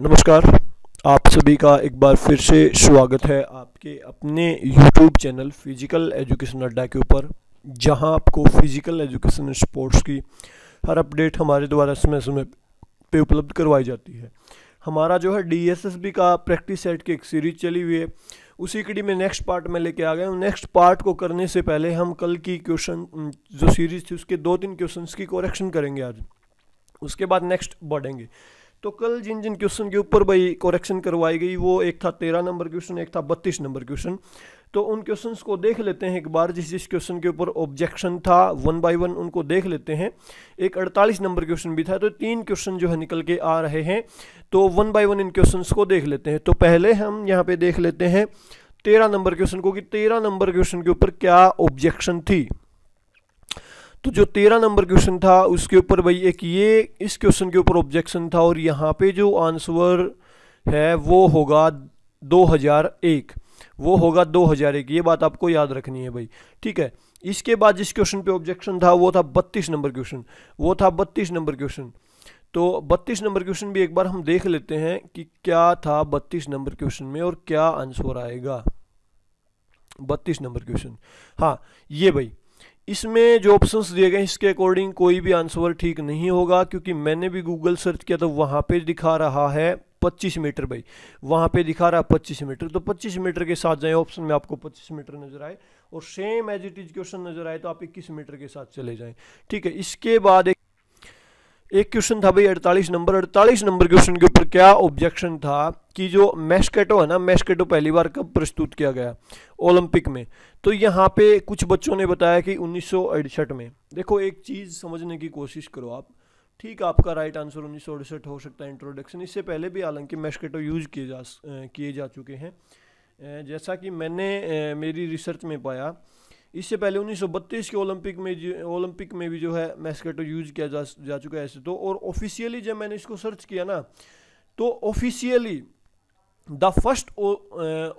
नमस्कार आप सभी का एक बार फिर से स्वागत है आपके अपने YouTube चैनल फिजिकल एजुकेशन अड्डा के ऊपर जहां आपको फिजिकल एजुकेशन स्पोर्ट्स की हर अपडेट हमारे द्वारा समय समय पे उपलब्ध करवाई जाती है हमारा जो है डी का प्रैक्टिस सेट की एक सीरीज चली हुई है उसी कड़ी में नेक्स्ट पार्ट में लेके आ गए नेक्स्ट पार्ट को करने से पहले हम कल की क्वेश्चन जो सीरीज थी उसके दो तीन क्वेश्चंस की कोरेक्शन करेंगे आज उसके बाद नेक्स्ट बढ़ेंगे तो कल जिन जिन क्वेश्चन के ऊपर भाई कोरेक्शन करवाई गई वो एक था तेरह नंबर क्वेश्चन एक था बत्तीस नंबर क्वेश्चन तो उन क्वेश्चन को देख लेते हैं एक बार जिस जिस क्वेश्चन के ऊपर ऑब्जेक्शन था वन बाय वन उनको देख लेते हैं एक अड़तालीस नंबर क्वेश्चन भी था तो तीन क्वेश्चन जो है निकल के आ रहे हैं तो वन बाय वन इन क्वेश्चन को देख लेते हैं तो पहले हम यहाँ पे देख लेते हैं तेरह नंबर क्वेश्चन को कि तेरह नंबर क्वेश्चन के ऊपर क्या ऑब्जेक्शन थी तो जो तेरह नंबर क्वेश्चन था उसके ऊपर भाई एक ये इस क्वेश्चन के ऊपर ऑब्जेक्शन था और यहाँ पे जो आंसर है वो होगा 2001 वो होगा 2001 ये बात आपको याद रखनी है भाई ठीक है इसके बाद जिस क्वेश्चन पे ऑब्जेक्शन था वो था बत्तीस नंबर क्वेश्चन वो था बत्तीस नंबर क्वेश्चन तो बत्तीस नंबर क्वेश्चन भी एक बार हम देख लेते हैं कि क्या था बत्तीस नंबर क्वेश्चन में और क्या आंसर आएगा बत्तीस नंबर क्वेश्चन हाँ ये भाई इसमें जो ऑप्शंस दिए गए इसके अकॉर्डिंग कोई भी आंसर ठीक नहीं होगा क्योंकि मैंने भी गूगल सर्च किया तो वहाँ पे दिखा रहा है 25 मीटर भाई वहाँ पे दिखा रहा है 25 मीटर तो 25 मीटर के साथ जाए ऑप्शन में आपको 25 मीटर नजर आए और same as it is question नजर आए तो आप इक्कीस मीटर के साथ चले जाए ठीक है इसके बाद एक क्वेश्चन था भाई अड़तालीस नंबर अड़तालीस नंबर क्वेश्चन के ऊपर क्या ऑब्जेक्शन था कि जो मैशकेटो है ना मैशकेटो पहली बार कब प्रस्तुत किया गया ओलंपिक में तो यहाँ पे कुछ बच्चों ने बताया कि उन्नीस में देखो एक चीज़ समझने की कोशिश करो आप ठीक आपका राइट आंसर उन्नीस हो सकता है इंट्रोडक्शन इससे पहले भी हालांकि मैशकेटो यूज़ किए जा किए जा चुके हैं जैसा कि मैंने मेरी रिसर्च में पाया इससे पहले 1932 के ओलंपिक में ओलंपिक में भी जो है मैस्केटो यूज किया जा जा चुका है ऐसे तो और ऑफिशियली जब मैंने इसको सर्च किया ना तो officially the first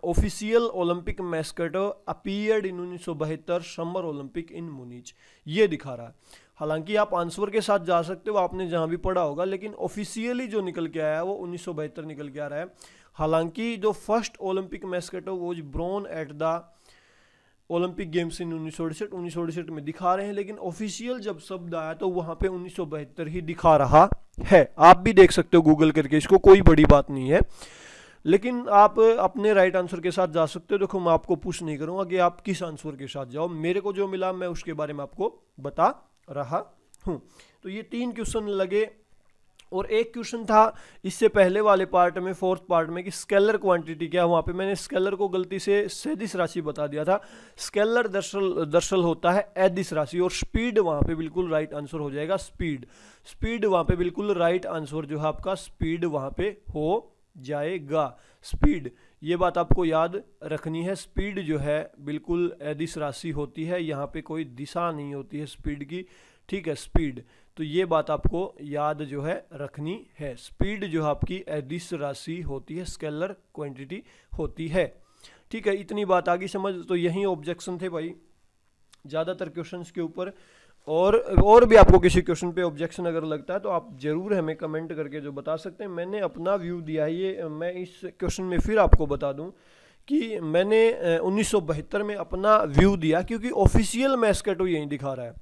official Olympic mascot appeared in उन्नीस समर ओलंपिक इन मुनीच ये दिखा रहा है हालांकि आप आंसर के साथ जा सकते हो आपने जहाँ भी पढ़ा होगा लेकिन ऑफिशियली जो निकल के आया है वो उन्नीस निकल के आ रहा है हालांकि जो फर्स्ट ओलंपिक मैस्केटो वो born at the Olympic games in उन्नीस सौ अड़सठ में दिखा रहे हैं लेकिन ऑफिशियल जब शब्द आया तो वहां पे उन्नीस ही दिखा रहा है आप भी देख सकते हो गूगल करके इसको कोई बड़ी बात नहीं है लेकिन आप अपने राइट आंसर के साथ जा सकते हो देखो मैं आपको पूछ नहीं करूँगा कि आप किस आंसर के साथ जाओ मेरे को जो मिला मैं उसके बारे में आपको बता रहा हूं तो ये तीन क्वेश्चन लगे और एक क्वेश्चन था इससे पहले वाले पार्ट में फोर्थ पार्ट में कि स्केलर क्वांटिटी क्या वहाँ पे मैंने स्केलर को गलती से सैदिश राशि बता दिया था स्केलर दर्शल दर्शल होता है एदिश राशि और स्पीड वहाँ पे बिल्कुल राइट आंसर हो जाएगा स्पीड स्पीड वहाँ पे बिल्कुल राइट आंसर जो है आपका स्पीड वहाँ पे हो जाएगा स्पीड ये बात आपको याद रखनी है स्पीड जो है बिल्कुल एदिश राशि होती है यहाँ पे कोई दिशा नहीं होती है स्पीड की ठीक है स्पीड तो ये बात आपको याद जो है रखनी है स्पीड जो आपकी अदिश राशि होती है स्केलर क्वांटिटी होती है ठीक है इतनी बात आगे समझ तो यही ऑब्जेक्शन थे भाई ज़्यादातर क्वेश्चन के ऊपर और और भी आपको किसी क्वेश्चन पे ऑब्जेक्शन अगर लगता है तो आप ज़रूर हमें कमेंट करके जो बता सकते हैं मैंने अपना व्यू दिया है ये मैं इस क्वेश्चन में फिर आपको बता दूं कि मैंने उन्नीस में अपना व्यू दिया क्योंकि ऑफिशियल मैस्केटो यही दिखा रहा है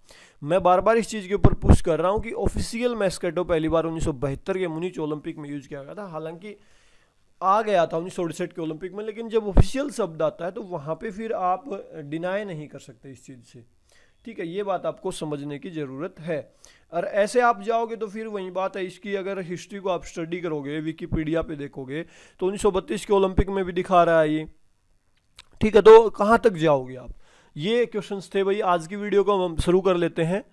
मैं बार बार इस चीज़ के ऊपर पुश कर रहा हूँ कि ऑफिशियल मैस्केटो पहली बार उन्नीस के मुनीच ओलंपिक में यूज़ किया गया था हालांकि आ गया था उन्नीस के ओलंपिक में लेकिन जब ऑफिशियल शब्द आता है तो वहाँ पे फिर आप डिनाई नहीं कर सकते इस चीज़ से ठीक है ये बात आपको समझने की ज़रूरत है और ऐसे आप जाओगे तो फिर वही बात है इसकी अगर हिस्ट्री को आप स्टडी करोगे विकीपीडिया पे देखोगे तो 1932 के ओलंपिक में भी दिखा रहा है ये ठीक है तो कहाँ तक जाओगे आप ये क्वेश्चंस थे भाई आज की वीडियो को हम शुरू कर लेते हैं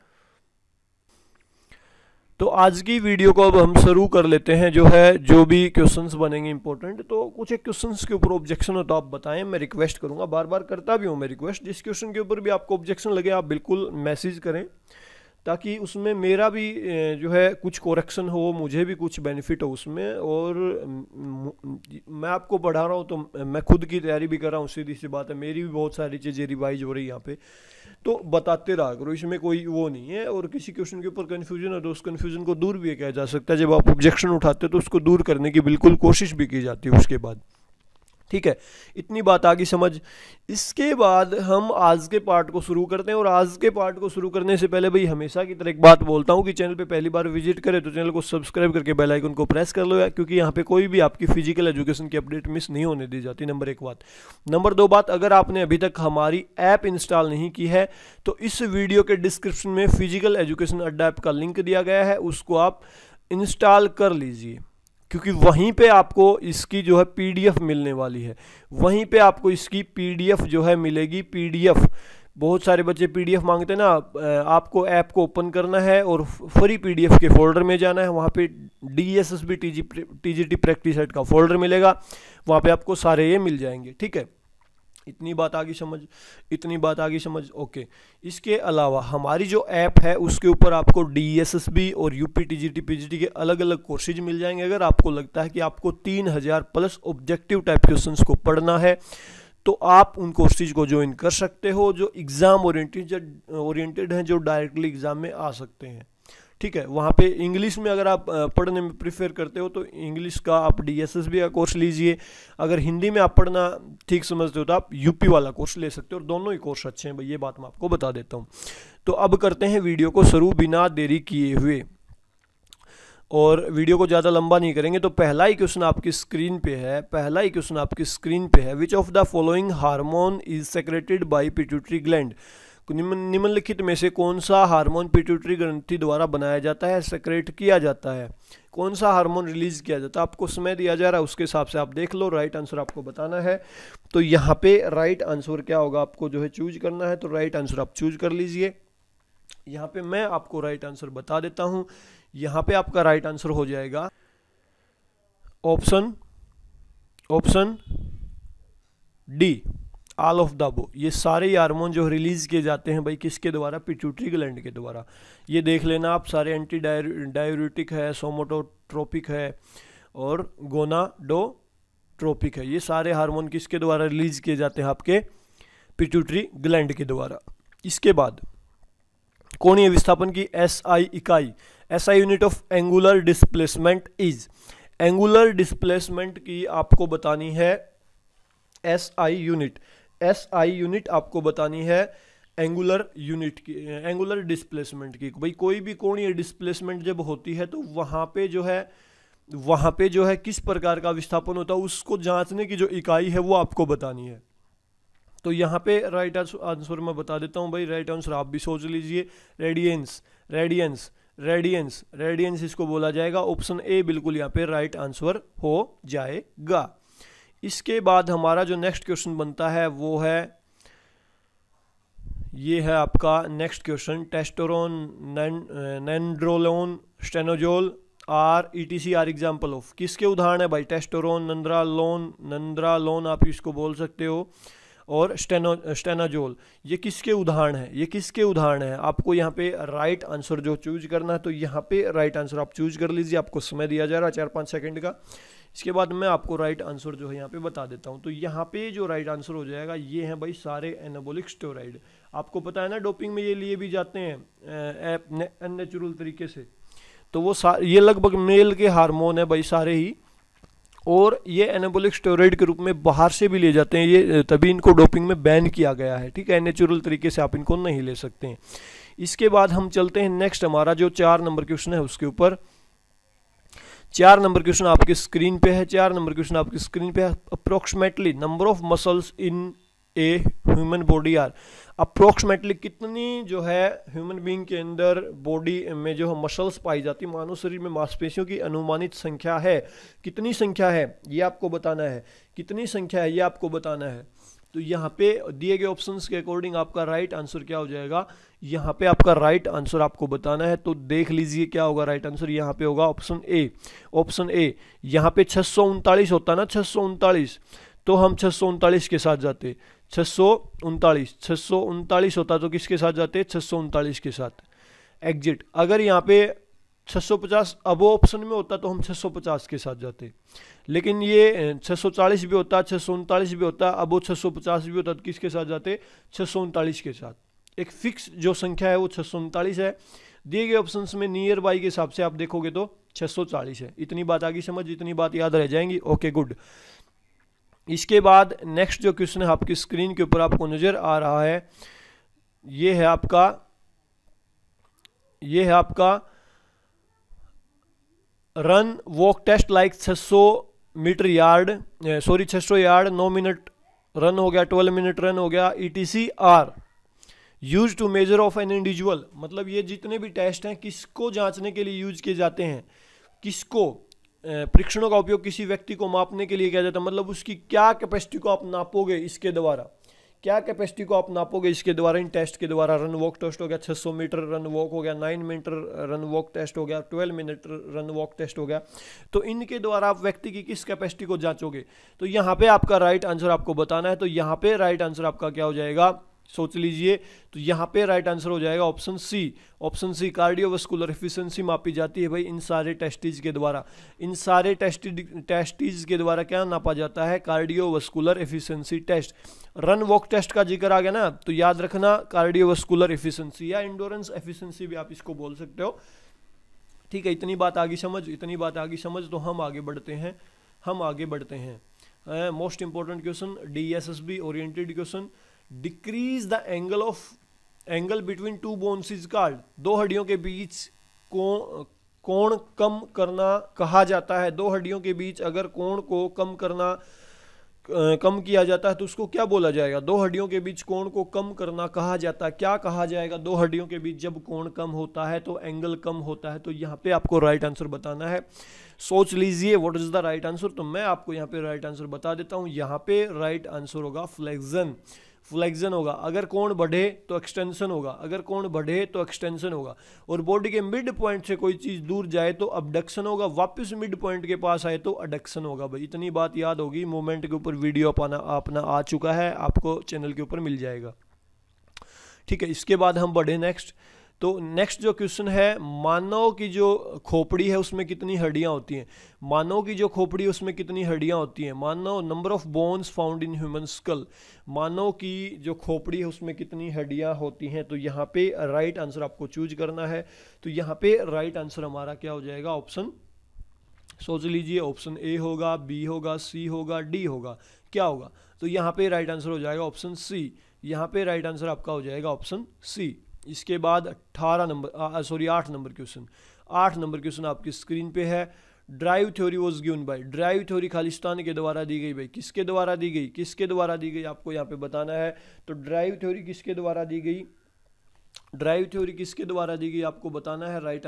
तो आज की वीडियो को अब हम शुरू कर लेते हैं जो है जो भी क्वेश्चंस बनेंगे इंपॉर्टेंट तो कुछ एक क्वेश्चंस के ऊपर ऑब्जेक्शन हो तो आप बताएं मैं रिक्वेस्ट करूंगा बार बार करता भी हूं मैं रिक्वेस्ट जिस क्वेश्चन के ऊपर भी आपको ऑब्जेक्शन लगे आप बिल्कुल मैसेज करें ताकि उसमें मेरा भी जो है कुछ कोरेक्शन हो मुझे भी कुछ बेनिफिट हो उसमें और मैं आपको पढ़ा रहा हूँ तो मैं खुद की तैयारी भी कर रहा हूँ सीधी सी बात है मेरी भी बहुत सारी चीज़ें रिवाइज हो रही है यहाँ पे तो बताते रहा करो इसमें कोई वो नहीं है और किसी क्वेश्चन के ऊपर कन्फ्यूजन है तो उस कन्फ्यूजन को दूर भी किया जा सकता है जब आप ऑब्जेक्शन उठाते हो तो उसको दूर करने की बिल्कुल कोशिश भी की जाती है उसके बाद ठीक है इतनी बात आ गई समझ इसके बाद हम आज के पार्ट को शुरू करते हैं और आज के पार्ट को शुरू करने से पहले भाई हमेशा की तरह एक बात बोलता हूँ कि चैनल पे पहली बार विजिट करें तो चैनल को सब्सक्राइब करके बेल आइकन को प्रेस कर लो क्योंकि यहाँ पे कोई भी आपकी फिजिकल एजुकेशन की अपडेट मिस नहीं होने दी जाती नंबर एक बात नंबर दो बात अगर आपने अभी तक हमारी ऐप इंस्टॉल नहीं की है तो इस वीडियो के डिस्क्रिप्शन में फिजिकल एजुकेशन अड्डा ऐप का लिंक दिया गया है उसको आप इंस्टॉल कर लीजिए क्योंकि वहीं पे आपको इसकी जो है पीडीएफ मिलने वाली है वहीं पे आपको इसकी पीडीएफ जो है मिलेगी पीडीएफ बहुत सारे बच्चे पीडीएफ मांगते हैं ना आपको ऐप को ओपन करना है और फ्री पीडीएफ के फोल्डर में जाना है वहाँ पे D S S B T G T G T practice set का फोल्डर मिलेगा वहाँ पे आपको सारे ये मिल जाएंगे ठीक है इतनी बात आ गई समझ इतनी बात आ गई समझ ओके इसके अलावा हमारी जो ऐप है उसके ऊपर आपको डी एस एस बी और U P T G T P G T के अलग अलग कोर्सेज मिल जाएंगे अगर आपको लगता है कि आपको तीन हज़ार प्लस ऑब्जेक्टिव टाइप क्वेश्चंस को पढ़ना है तो आप उन कोर्सेज को ज्वाइन कर सकते हो जो एग्ज़ाम ओरिएंटेड ओरिएंटेड हैं जो डायरेक्टली एग्ज़ाम में आ सकते हैं ठीक है वहाँ पे इंग्लिश में अगर आप पढ़ने में प्रिफेर करते हो तो इंग्लिश का आप बी का कोर्स लीजिए अगर हिंदी में आप पढ़ना ठीक समझते हो तो आप यूपी वाला कोर्स ले सकते हो और दोनों ही कोर्स अच्छे हैं भाई ये बात मैं आपको बता देता हूँ तो अब करते हैं वीडियो को शुरू बिना देरी किए हुए और वीडियो को ज़्यादा लंबा नहीं करेंगे तो पहला ही क्वेश्चन आपकी स्क्रीन पे है पहला ही क्वेश्चन आपकी स्क्रीन पे है which of the following hormone is secreted by pituitary gland निम्नलिखित में से कौन सा हार्मोन पिट्यूटरी ग्रंथि द्वारा बनाया जाता है सेक्रेट किया जाता है कौन सा हार्मोन रिलीज किया जाता है आपको समय दिया जा रहा है उसके हिसाब से आप देख लो राइट आंसर आपको बताना है तो यहाँ पे राइट आंसर क्या होगा आपको जो है चूज करना है तो राइट आंसर आप चूज कर लीजिए यहाँ पे मैं आपको राइट आंसर बता देता हूँ यहाँ पे आपका राइट आंसर हो जाएगा option option D all of the above ये सारे ही हार्मोन जो रिलीज़ किए जाते हैं भाई किसके द्वारा पिट्यूटरी ग्लैंड के द्वारा ये देख लेना आप सारे एंटी डायरेटिक है सोमोटोट्रोपिक है और गोनाडोट्रोपिक है ये सारे हारमोन किसके द्वारा रिलीज किए जाते हैं आपके पिट्यूटरी ग्लैंड के द्वारा इसके बाद कोणीय विस्थापन की एस आई इकाई S I unit of angular displacement is angular displacement की आपको बतानी है S I unit S I unit आपको बतानी है एंगुलर यूनिट की एंगुलर डिस्प्लेसमेंट की भाई कोई भी ये डिस्प्लेसमेंट जब होती है तो वहाँ पे जो है वहाँ पे जो है किस प्रकार का विस्थापन होता है उसको जांचने की जो इकाई है वो आपको बतानी है तो यहाँ पे राइट आंसर मैं बता देता हूँ भाई राइट आंसर आप भी सोच लीजिए रेडियंस रेडियंस रेडियंस रेडियंस इसको बोला जाएगा ऑप्शन ए बिल्कुल यहाँ पे राइट आंसर हो जाएगा इसके बाद हमारा जो नेक्स्ट क्वेश्चन बनता है वो है ये है आपका next question testosterone nandrolone stanozolol are E T C are example of किसके उदाहरण है भाई टेस्टोरोन नंद्रालोन नंद्रालोन आप इसको बोल सकते हो और स्टेनो स्टेनाजोल ये किसके उदाहरण है ये किसके उदाहरण है आपको यहाँ पे राइट आंसर जो चूज करना है तो यहाँ पे राइट आंसर आप चूज कर लीजिए आपको समय दिया जा रहा है चार पाँच सेकेंड का इसके बाद मैं आपको राइट आंसर जो है यहाँ पे बता देता हूँ तो यहाँ पे जो राइट आंसर हो जाएगा ये हैं भाई सारे एनाबोलिक स्टोराइड आपको पता है ना डोपिंग में ये लिए भी जाते हैं अननेचुरल तरीके से तो वो ये लगभग मेल के हार्मोन है भाई सारे ही और ये एनाबोलिक स्टोराइड के रूप में बाहर से भी ले जाते हैं ये तभी इनको डोपिंग में बैन किया गया है ठीक है नेचुरल तरीके से आप इनको नहीं ले सकते हैं इसके बाद हम चलते हैं नेक्स्ट हमारा जो चार नंबर क्वेश्चन है उसके ऊपर चार नंबर क्वेश्चन आपके स्क्रीन पे है चार नंबर क्वेश्चन आपकी स्क्रीन पे है approximately number of muscles in a human body are approximately कितनी जो है ह्यूमन बींग के अंदर बॉडी में जो है मसल्स पाई जाती मानव शरीर में मांसपेशियों की अनुमानित संख्या है कितनी संख्या है ये आपको बताना है कितनी संख्या है ये आपको बताना है तो यहाँ पे दिए गए ऑप्शंस के अकॉर्डिंग आपका राइट आंसर क्या हो जाएगा यहाँ पे आपका राइट आंसर आपको बताना है तो देख लीजिए क्या होगा राइट आंसर यहाँ पे होगा ऑप्शन ए ऑप्शन ए यहाँ पे छः होता ना छः तो हम छः के साथ जाते छः सौ उनतालीस छः सौ उनतालीस होता तो किसके साथ जाते छः सौ उनतालीस के साथ एग्जिट अगर यहाँ पे 650 अब वो ऑप्शन में होता तो हम 650 के साथ जाते लेकिन ये 640 भी होता छः भी होता अब वो 650 भी होता तो किसके साथ जाते छः के साथ एक फिक्स जो संख्या है वो छः है दिए गए ऑप्शंस में नियर बाई के हिसाब से आप देखोगे तो 640 है इतनी बात आगे समझ इतनी बात याद रह जाएंगी ओके गुड इसके बाद नेक्स्ट जो क्वेश्चन है आपकी स्क्रीन के ऊपर आपको नज़र आ रहा है ये है आपका ये है आपका run walk test like 600 metre yard sorry 600 yard 9 minute run हो गया 12 मिनट रन हो गया E T C R use to measure of an individual मतलब ये जितने भी टेस्ट हैं किसको जांचने के लिए यूज किए जाते हैं किसको परीक्षणों का उपयोग किसी व्यक्ति को मापने के लिए किया जाता है मतलब उसकी क्या कैपेसिटी को आप नापोगे इसके द्वारा क्या कैपेसिटी को आप नापोगे इसके द्वारा इन टेस्ट के द्वारा रन वॉक टेस्ट हो गया 600 मीटर रन वॉक हो गया 9 मीटर रन वॉक टेस्ट हो गया 12 मिनट रन वॉक टेस्ट हो गया तो इनके द्वारा आप व्यक्ति की किस कैपेसिटी को जांचोगे तो यहाँ पे आपका राइट आंसर आपको बताना है तो यहाँ पे राइट आंसर आपका क्या हो जाएगा सोच लीजिए तो यहाँ पे राइट आंसर हो जाएगा option C option C cardiovascular efficiency मापी जाती है भाई इन सारे टेस्टिज के द्वारा इन सारे टेस्ट टेस्टिज के द्वारा क्या नापा जाता है cardiovascular efficiency test run walk test का जिक्र आ गया ना तो याद रखना कार्डियोवस्कुलर एफिशियंसी या इंडोरेंस एफिशियंसी भी आप इसको बोल सकते हो ठीक है इतनी बात आगे समझ इतनी बात आगे समझ तो हम आगे बढ़ते हैं हम आगे बढ़ते हैं most important question D S S B oriented question decrease the angle of angle between two bones is called दो हड्डियों के बीच को कोण कम करना कहा जाता है दो हड्डियों के बीच अगर कोण को कम करना कम किया जाता है तो उसको क्या बोला जाएगा दो हड्डियों के बीच कोण को कम करना कहा जाता है क्या कहा जाएगा दो हड्डियों के बीच जब कोण कम होता है तो एंगल कम होता है तो यहाँ पे आपको राइट आंसर बताना है सोच लीजिए what is the right answer तो मैं आपको यहाँ पे राइट आंसर बता देता हूँ यहाँ पे राइट आंसर होगा फ्लेक्जन फ्लेक्जन होगा अगर कोण बढ़े तो एक्सटेंशन होगा अगर कोण बढ़े तो एक्सटेंशन होगा और बॉडी के मिड पॉइंट से कोई चीज़ दूर जाए तो अबडक्शन होगा वापस मिड पॉइंट के पास आए तो अडक्शन होगा भाई इतनी बात याद होगी मोमेंट के ऊपर वीडियो अपना अपना आ चुका है आपको चैनल के ऊपर मिल जाएगा ठीक है इसके बाद हम बढ़े नेक्स्ट तो नेक्स्ट जो क्वेश्चन है मानव की जो खोपड़ी है उसमें कितनी हड्डियाँ होती हैं मानव की जो खोपड़ी है उसमें कितनी हड्डियाँ होती हैं मानव number of bones found in human skull मानव की जो खोपड़ी है उसमें कितनी हड्डियाँ होती हैं तो यहाँ पे राइट आंसर आपको चूज करना है तो यहाँ पे राइट आंसर हमारा क्या हो जाएगा ऑप्शन सोच लीजिए ऑप्शन ए होगा बी होगा सी होगा डी होगा क्या होगा तो यहाँ पे राइट आंसर हो जाएगा ऑप्शन सी यहाँ पे राइट आंसर आपका हो जाएगा ऑप्शन सी इसके बाद अट्ठारह नंबर सॉरी आठ नंबर क्वेश्चन आठ नंबर क्वेश्चन आपकी स्क्रीन पे है drive theory was given by drive theory खालिस्तान के द्वारा दी गई भाई किसके द्वारा दी गई किसके द्वारा दी गई आपको यहाँ पे बताना है तो ड्राइव थ्योरी किसके द्वारा दी गई ड्राइव थ्योरी किसके द्वारा दी गई आपको बताना है राइट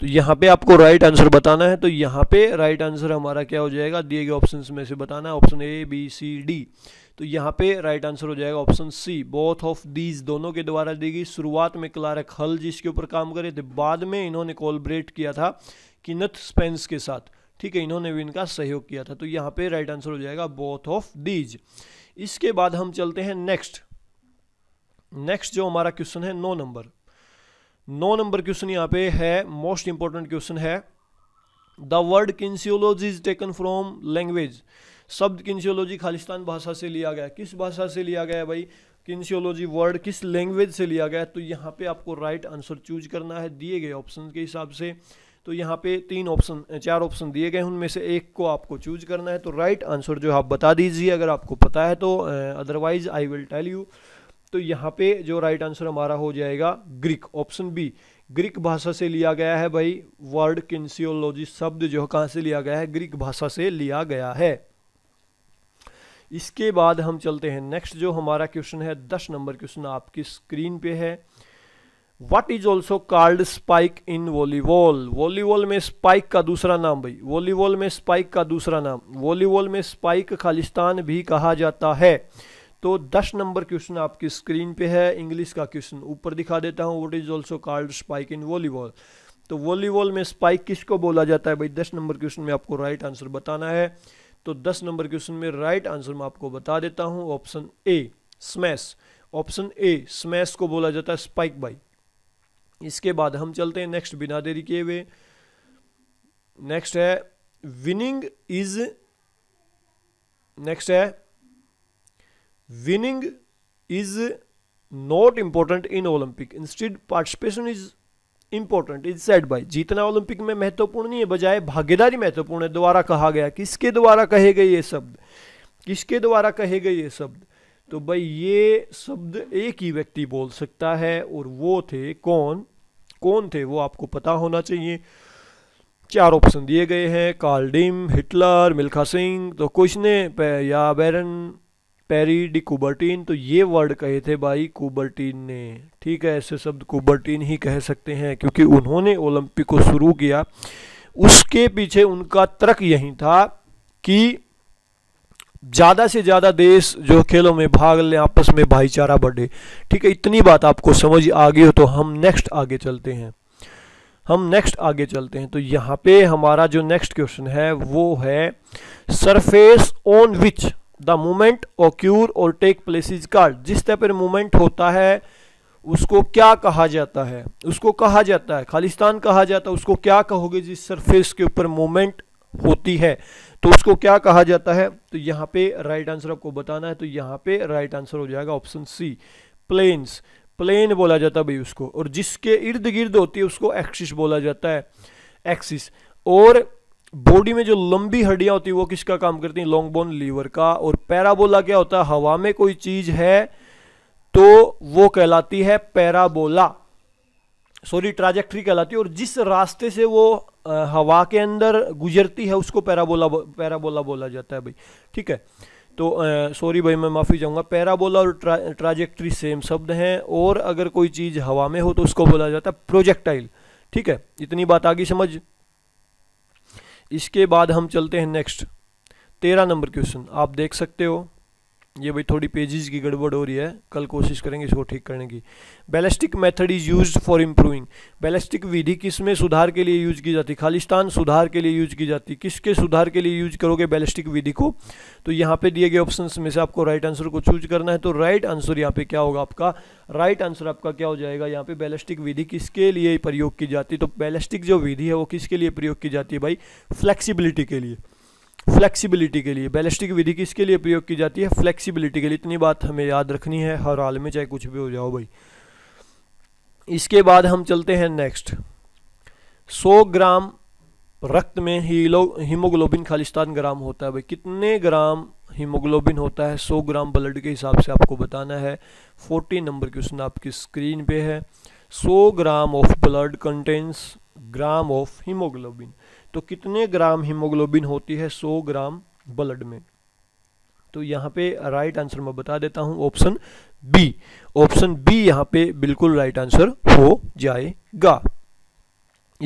तो यहाँ पे आपको राइट आंसर बताना है तो यहाँ पे राइट आंसर हमारा क्या हो जाएगा दिए गए ऑप्शन में से बताना है option A B C D तो यहाँ पे राइट आंसर हो जाएगा option C both of these दोनों के द्वारा दी गई शुरुआत में क्लारक हल जिसके ऊपर काम करे थे बाद में इन्होंने कोलब्रेट किया था किनथ स्पेंस के साथ ठीक है इन्होंने भी इनका सहयोग किया था तो यहाँ पे राइट आंसर हो जाएगा बोथ ऑफ दीज इसके बाद हम चलते हैं नेक्स्ट नेक्स्ट जो हमारा क्वेश्चन है नो नंबर नौ नंबर क्वेश्चन यहाँ पे है मोस्ट इंपॉर्टेंट क्वेश्चन है the word kinesiology is taken from language शब्द किन्सियोलॉजी खालिस्तान भाषा से लिया गया किस भाषा से लिया गया भाई किन्सियोलॉजी वर्ड किस लैंग्वेज से लिया गया तो यहाँ पे आपको राइट आंसर चूज करना है दिए गए ऑप्शन के हिसाब से तो यहाँ पे तीन ऑप्शन चार ऑप्शन दिए गए उनमें से एक को आपको चूज करना है तो राइट आंसर जो है आप बता दीजिए अगर आपको पता है तो otherwise I will tell you तो यहाँ पे जो राइट आंसर हमारा हो जाएगा ग्रीक ऑप्शन बी ग्रीक भाषा से लिया गया है भाई वर्ड किन्सियोलॉजी शब्द जो कहाँ से लिया गया है ग्रीक भाषा से लिया गया है इसके बाद हम चलते हैं नेक्स्ट जो हमारा क्वेश्चन है दस नंबर क्वेश्चन आपकी स्क्रीन पे है what is also called spike in volleyball volleyball में स्पाइक का दूसरा नाम भाई वॉलीबॉल में स्पाइक का दूसरा नाम वॉलीबॉल में स्पाइक खालिस्तान भी कहा जाता है तो दस नंबर क्वेश्चन आपकी स्क्रीन पे है इंग्लिश का क्वेश्चन ऊपर दिखा देता हूँ what is also called spike in volleyball तो वॉलीबॉल में स्पाइक किसको बोला जाता है भाई दस नंबर क्वेश्चन में आपको राइट आंसर बताना है तो 10 नंबर क्वेश्चन में राइट आंसर मैं आपको बता देता हूं option A smash option A smash को बोला जाता है स्पाइक बाई इसके बाद हम चलते हैं नेक्स्ट बिना देरी किए हुए नेक्स्ट है विनिंग इज नेक्स्ट है winning is not important in Olympic instead participation is important is set by जीतना ओलंपिक में महत्वपूर्ण नहीं है बजाय भागीदारी महत्वपूर्ण है द्वारा कहा गया किसके द्वारा कहे गए ये शब्द किसके द्वारा कहे गए ये शब्द तो भाई ये शब्द एक ही व्यक्ति बोल सकता है और वो थे कौन कौन थे वो आपको पता होना चाहिए चार ऑप्शन दिए गए हैं Carl Diem Hitler Milkha Singh तो कुछ ने या बैरन पेरी डी कुबर्टीन तो ये वर्ड कहे थे भाई कुबर्टीन ने ठीक है ऐसे शब्द कुबर्टीन ही कह सकते हैं क्योंकि उन्होंने ओलंपिक को शुरू किया उसके पीछे उनका तर्क यही था कि ज़्यादा से ज़्यादा देश जो खेलों में भाग लें आपस में भाईचारा बढ़े ठीक है इतनी बात आपको समझ आ गई हो तो हम नेक्स्ट आगे चलते हैं हम नेक्स्ट आगे चलते हैं तो यहाँ पे हमारा जो नेक्स्ट क्वेश्चन है वो है surface on which the movement occur और टेक प्लेस इज कार्ड जिस तरह पर मूवमेंट होता है उसको क्या कहा जाता है उसको कहा जाता है खालिस्तान कहा जाता है उसको क्या कहोगे जिस सरफेस के ऊपर मूवमेंट होती है तो उसको क्या कहा जाता है तो यहाँ पे राइट आंसर आपको बताना है तो यहाँ पे राइट आंसर हो जाएगा ऑप्शन सी प्लेन्स प्लेन बोला जाता है भाई उसको और जिसके इर्द गिर्द होती है उसको एक्सिस बोला जाता है एक्सिस और बॉडी में जो लंबी हड्डियां होती है वो किसका काम करती हैं लॉन्ग बोन लीवर का और पैराबोला क्या होता है हवा में कोई चीज है तो वो कहलाती है पैराबोला सॉरी ट्राजेक्ट्री कहलाती है और जिस रास्ते से वो हवा के अंदर गुजरती है उसको पैराबोला पैराबोला बोला जाता है भाई ठीक है तो सॉरी भाई मैं माफ़ी चाहूंगा पैराबोला और ट्रा, ट्राजेक्ट्री सेम शब्द हैं और अगर कोई चीज़ हवा में हो तो उसको बोला जाता है प्रोजेक्टाइल ठीक है इतनी बात आगे समझ इसके बाद हम चलते हैं नेक्स्ट तेरह नंबर क्वेश्चन आप देख सकते हो ये भाई थोड़ी पेजेस की गड़बड़ हो रही है कल कोशिश करेंगे इसको ठीक करने की ballistic method is use for improving ballistic विधि किस में सुधार के लिए यूज की जाती खालिस्तान सुधार के लिए यूज की जाती किसके सुधार के लिए यूज करोगे बैलिस्टिक विधि को तो यहाँ पे दिए गए ऑप्शन में से आपको राइट आंसर को चूज करना है तो राइट आंसर यहाँ पे क्या होगा आपका राइट आंसर आपका क्या हो जाएगा यहाँ पे बैलिस्टिक विधि किसके लिए प्रयोग की जाती तो बैलिस्टिक जो विधि है वो किसके लिए प्रयोग की जाती है भाई फ्लेक्सीबिलिटी के लिए फ्लेक्सिबिलिटी के लिए बैलिस्टिक विधि किसके लिए प्रयोग की जाती है फ्लेक्सिबिलिटी के लिए इतनी बात हमें याद रखनी है हर हाल में चाहे कुछ भी हो जाओ भाई इसके बाद हम चलते हैं नेक्स्ट 100 ग्राम रक्त में हीमोग्लोबिन खालिस्तान ग्राम होता है भाई कितने ग्राम हीमोग्लोबिन होता है 100 ग्राम ब्लड के हिसाब से आपको बताना है 40 नंबर क्वेश्चन आपकी स्क्रीन पे है 100 gram of blood contains gram of hemoglobin तो कितने ग्राम हीमोग्लोबिन होती है 100 ग्राम ब्लड में तो यहाँ पे राइट आंसर मैं बता देता हूँ ऑप्शन बी ऑप्शन बी यहाँ पे बिल्कुल राइट आंसर हो जाएगा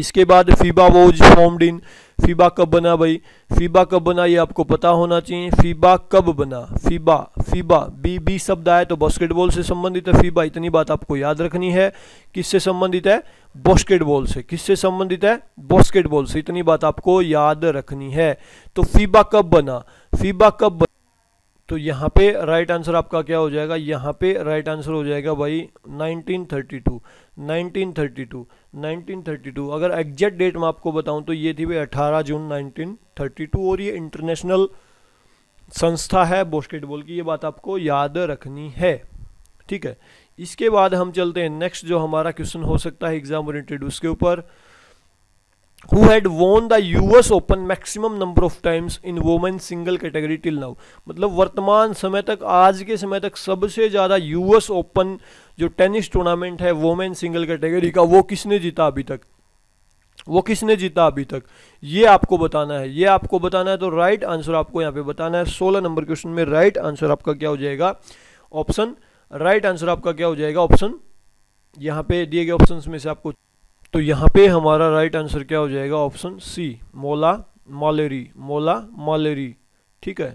इसके बाद FIBA was formed in FIBA कब बना भाई फीबा कब बना ये आपको पता होना चाहिए फीबा कब बना फीबा फीबा बी बी शब्द आए तो बास्केटबॉल से संबंधित है फीबा इतनी बात आपको याद रखनी है किससे संबंधित है बास्केटबॉल से किससे संबंधित है बास्केटबॉल से इतनी बात आपको याद रखनी है तो फीबा कब बना फीबा कब बना तो यहाँ पे राइट आंसर आपका क्या हो जाएगा यहाँ पे राइट आंसर हो जाएगा भाई 1932 1932 1932 अगर एग्जैक्ट डेट मैं आपको बताऊँ तो ये थी भाई 18 जून 1932 और ये इंटरनेशनल संस्था है बास्केटबॉल की ये बात आपको याद रखनी है ठीक है इसके बाद हम चलते हैं नेक्स्ट जो हमारा क्वेश्चन हो सकता है एग्जाम और इंट्रोड्यूस के ऊपर who had won the US open maximum number of times in women single category till now मतलब वर्तमान समय तक आज के समय तक सबसे ज़्यादा यूएस ओपन जो टेनिस टूर्नामेंट है वोमेन सिंगल कैटेगरी का वो किसने जीता अभी तक वो किसने जीता अभी तक ये आपको बताना है ये आपको बताना है तो राइट आंसर आपको यहाँ पे बताना है सोलह नंबर क्वेश्चन में राइट आंसर आपका क्या हो जाएगा ऑप्शन राइट आंसर आपका क्या हो जाएगा ऑप्शन यहाँ पे दिए गए ऑप्शंस में से आपको तो यहाँ पे हमारा राइट आंसर क्या हो जाएगा ऑप्शन सी मोला मालेरी मोला मालेरी ठीक है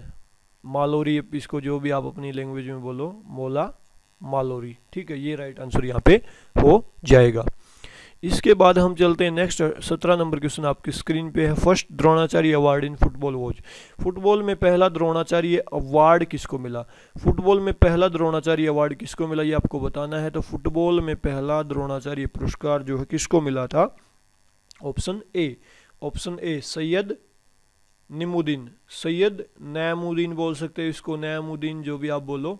मालोरी इसको जो भी आप अपनी लैंग्वेज में बोलो मोला मालोरी ठीक है ये राइट आंसर यहाँ पे हो जाएगा इसके बाद हम चलते हैं नेक्स्ट सत्रह नंबर क्वेश्चन आपकी स्क्रीन पे है first Dronacharya award in football watch football में पहला द्रोणाचार्य अवार्ड किसको मिला फुटबॉल में पहला द्रोणाचार्य अवार्ड किसको मिला ये आपको बताना है तो फुटबॉल में पहला द्रोणाचार्य पुरस्कार जो है किसको मिला था option A option A Syed Nimuddin Syed Naimuddin बोल सकते हैं इसको नैमुद्दीन जो भी आप बोलो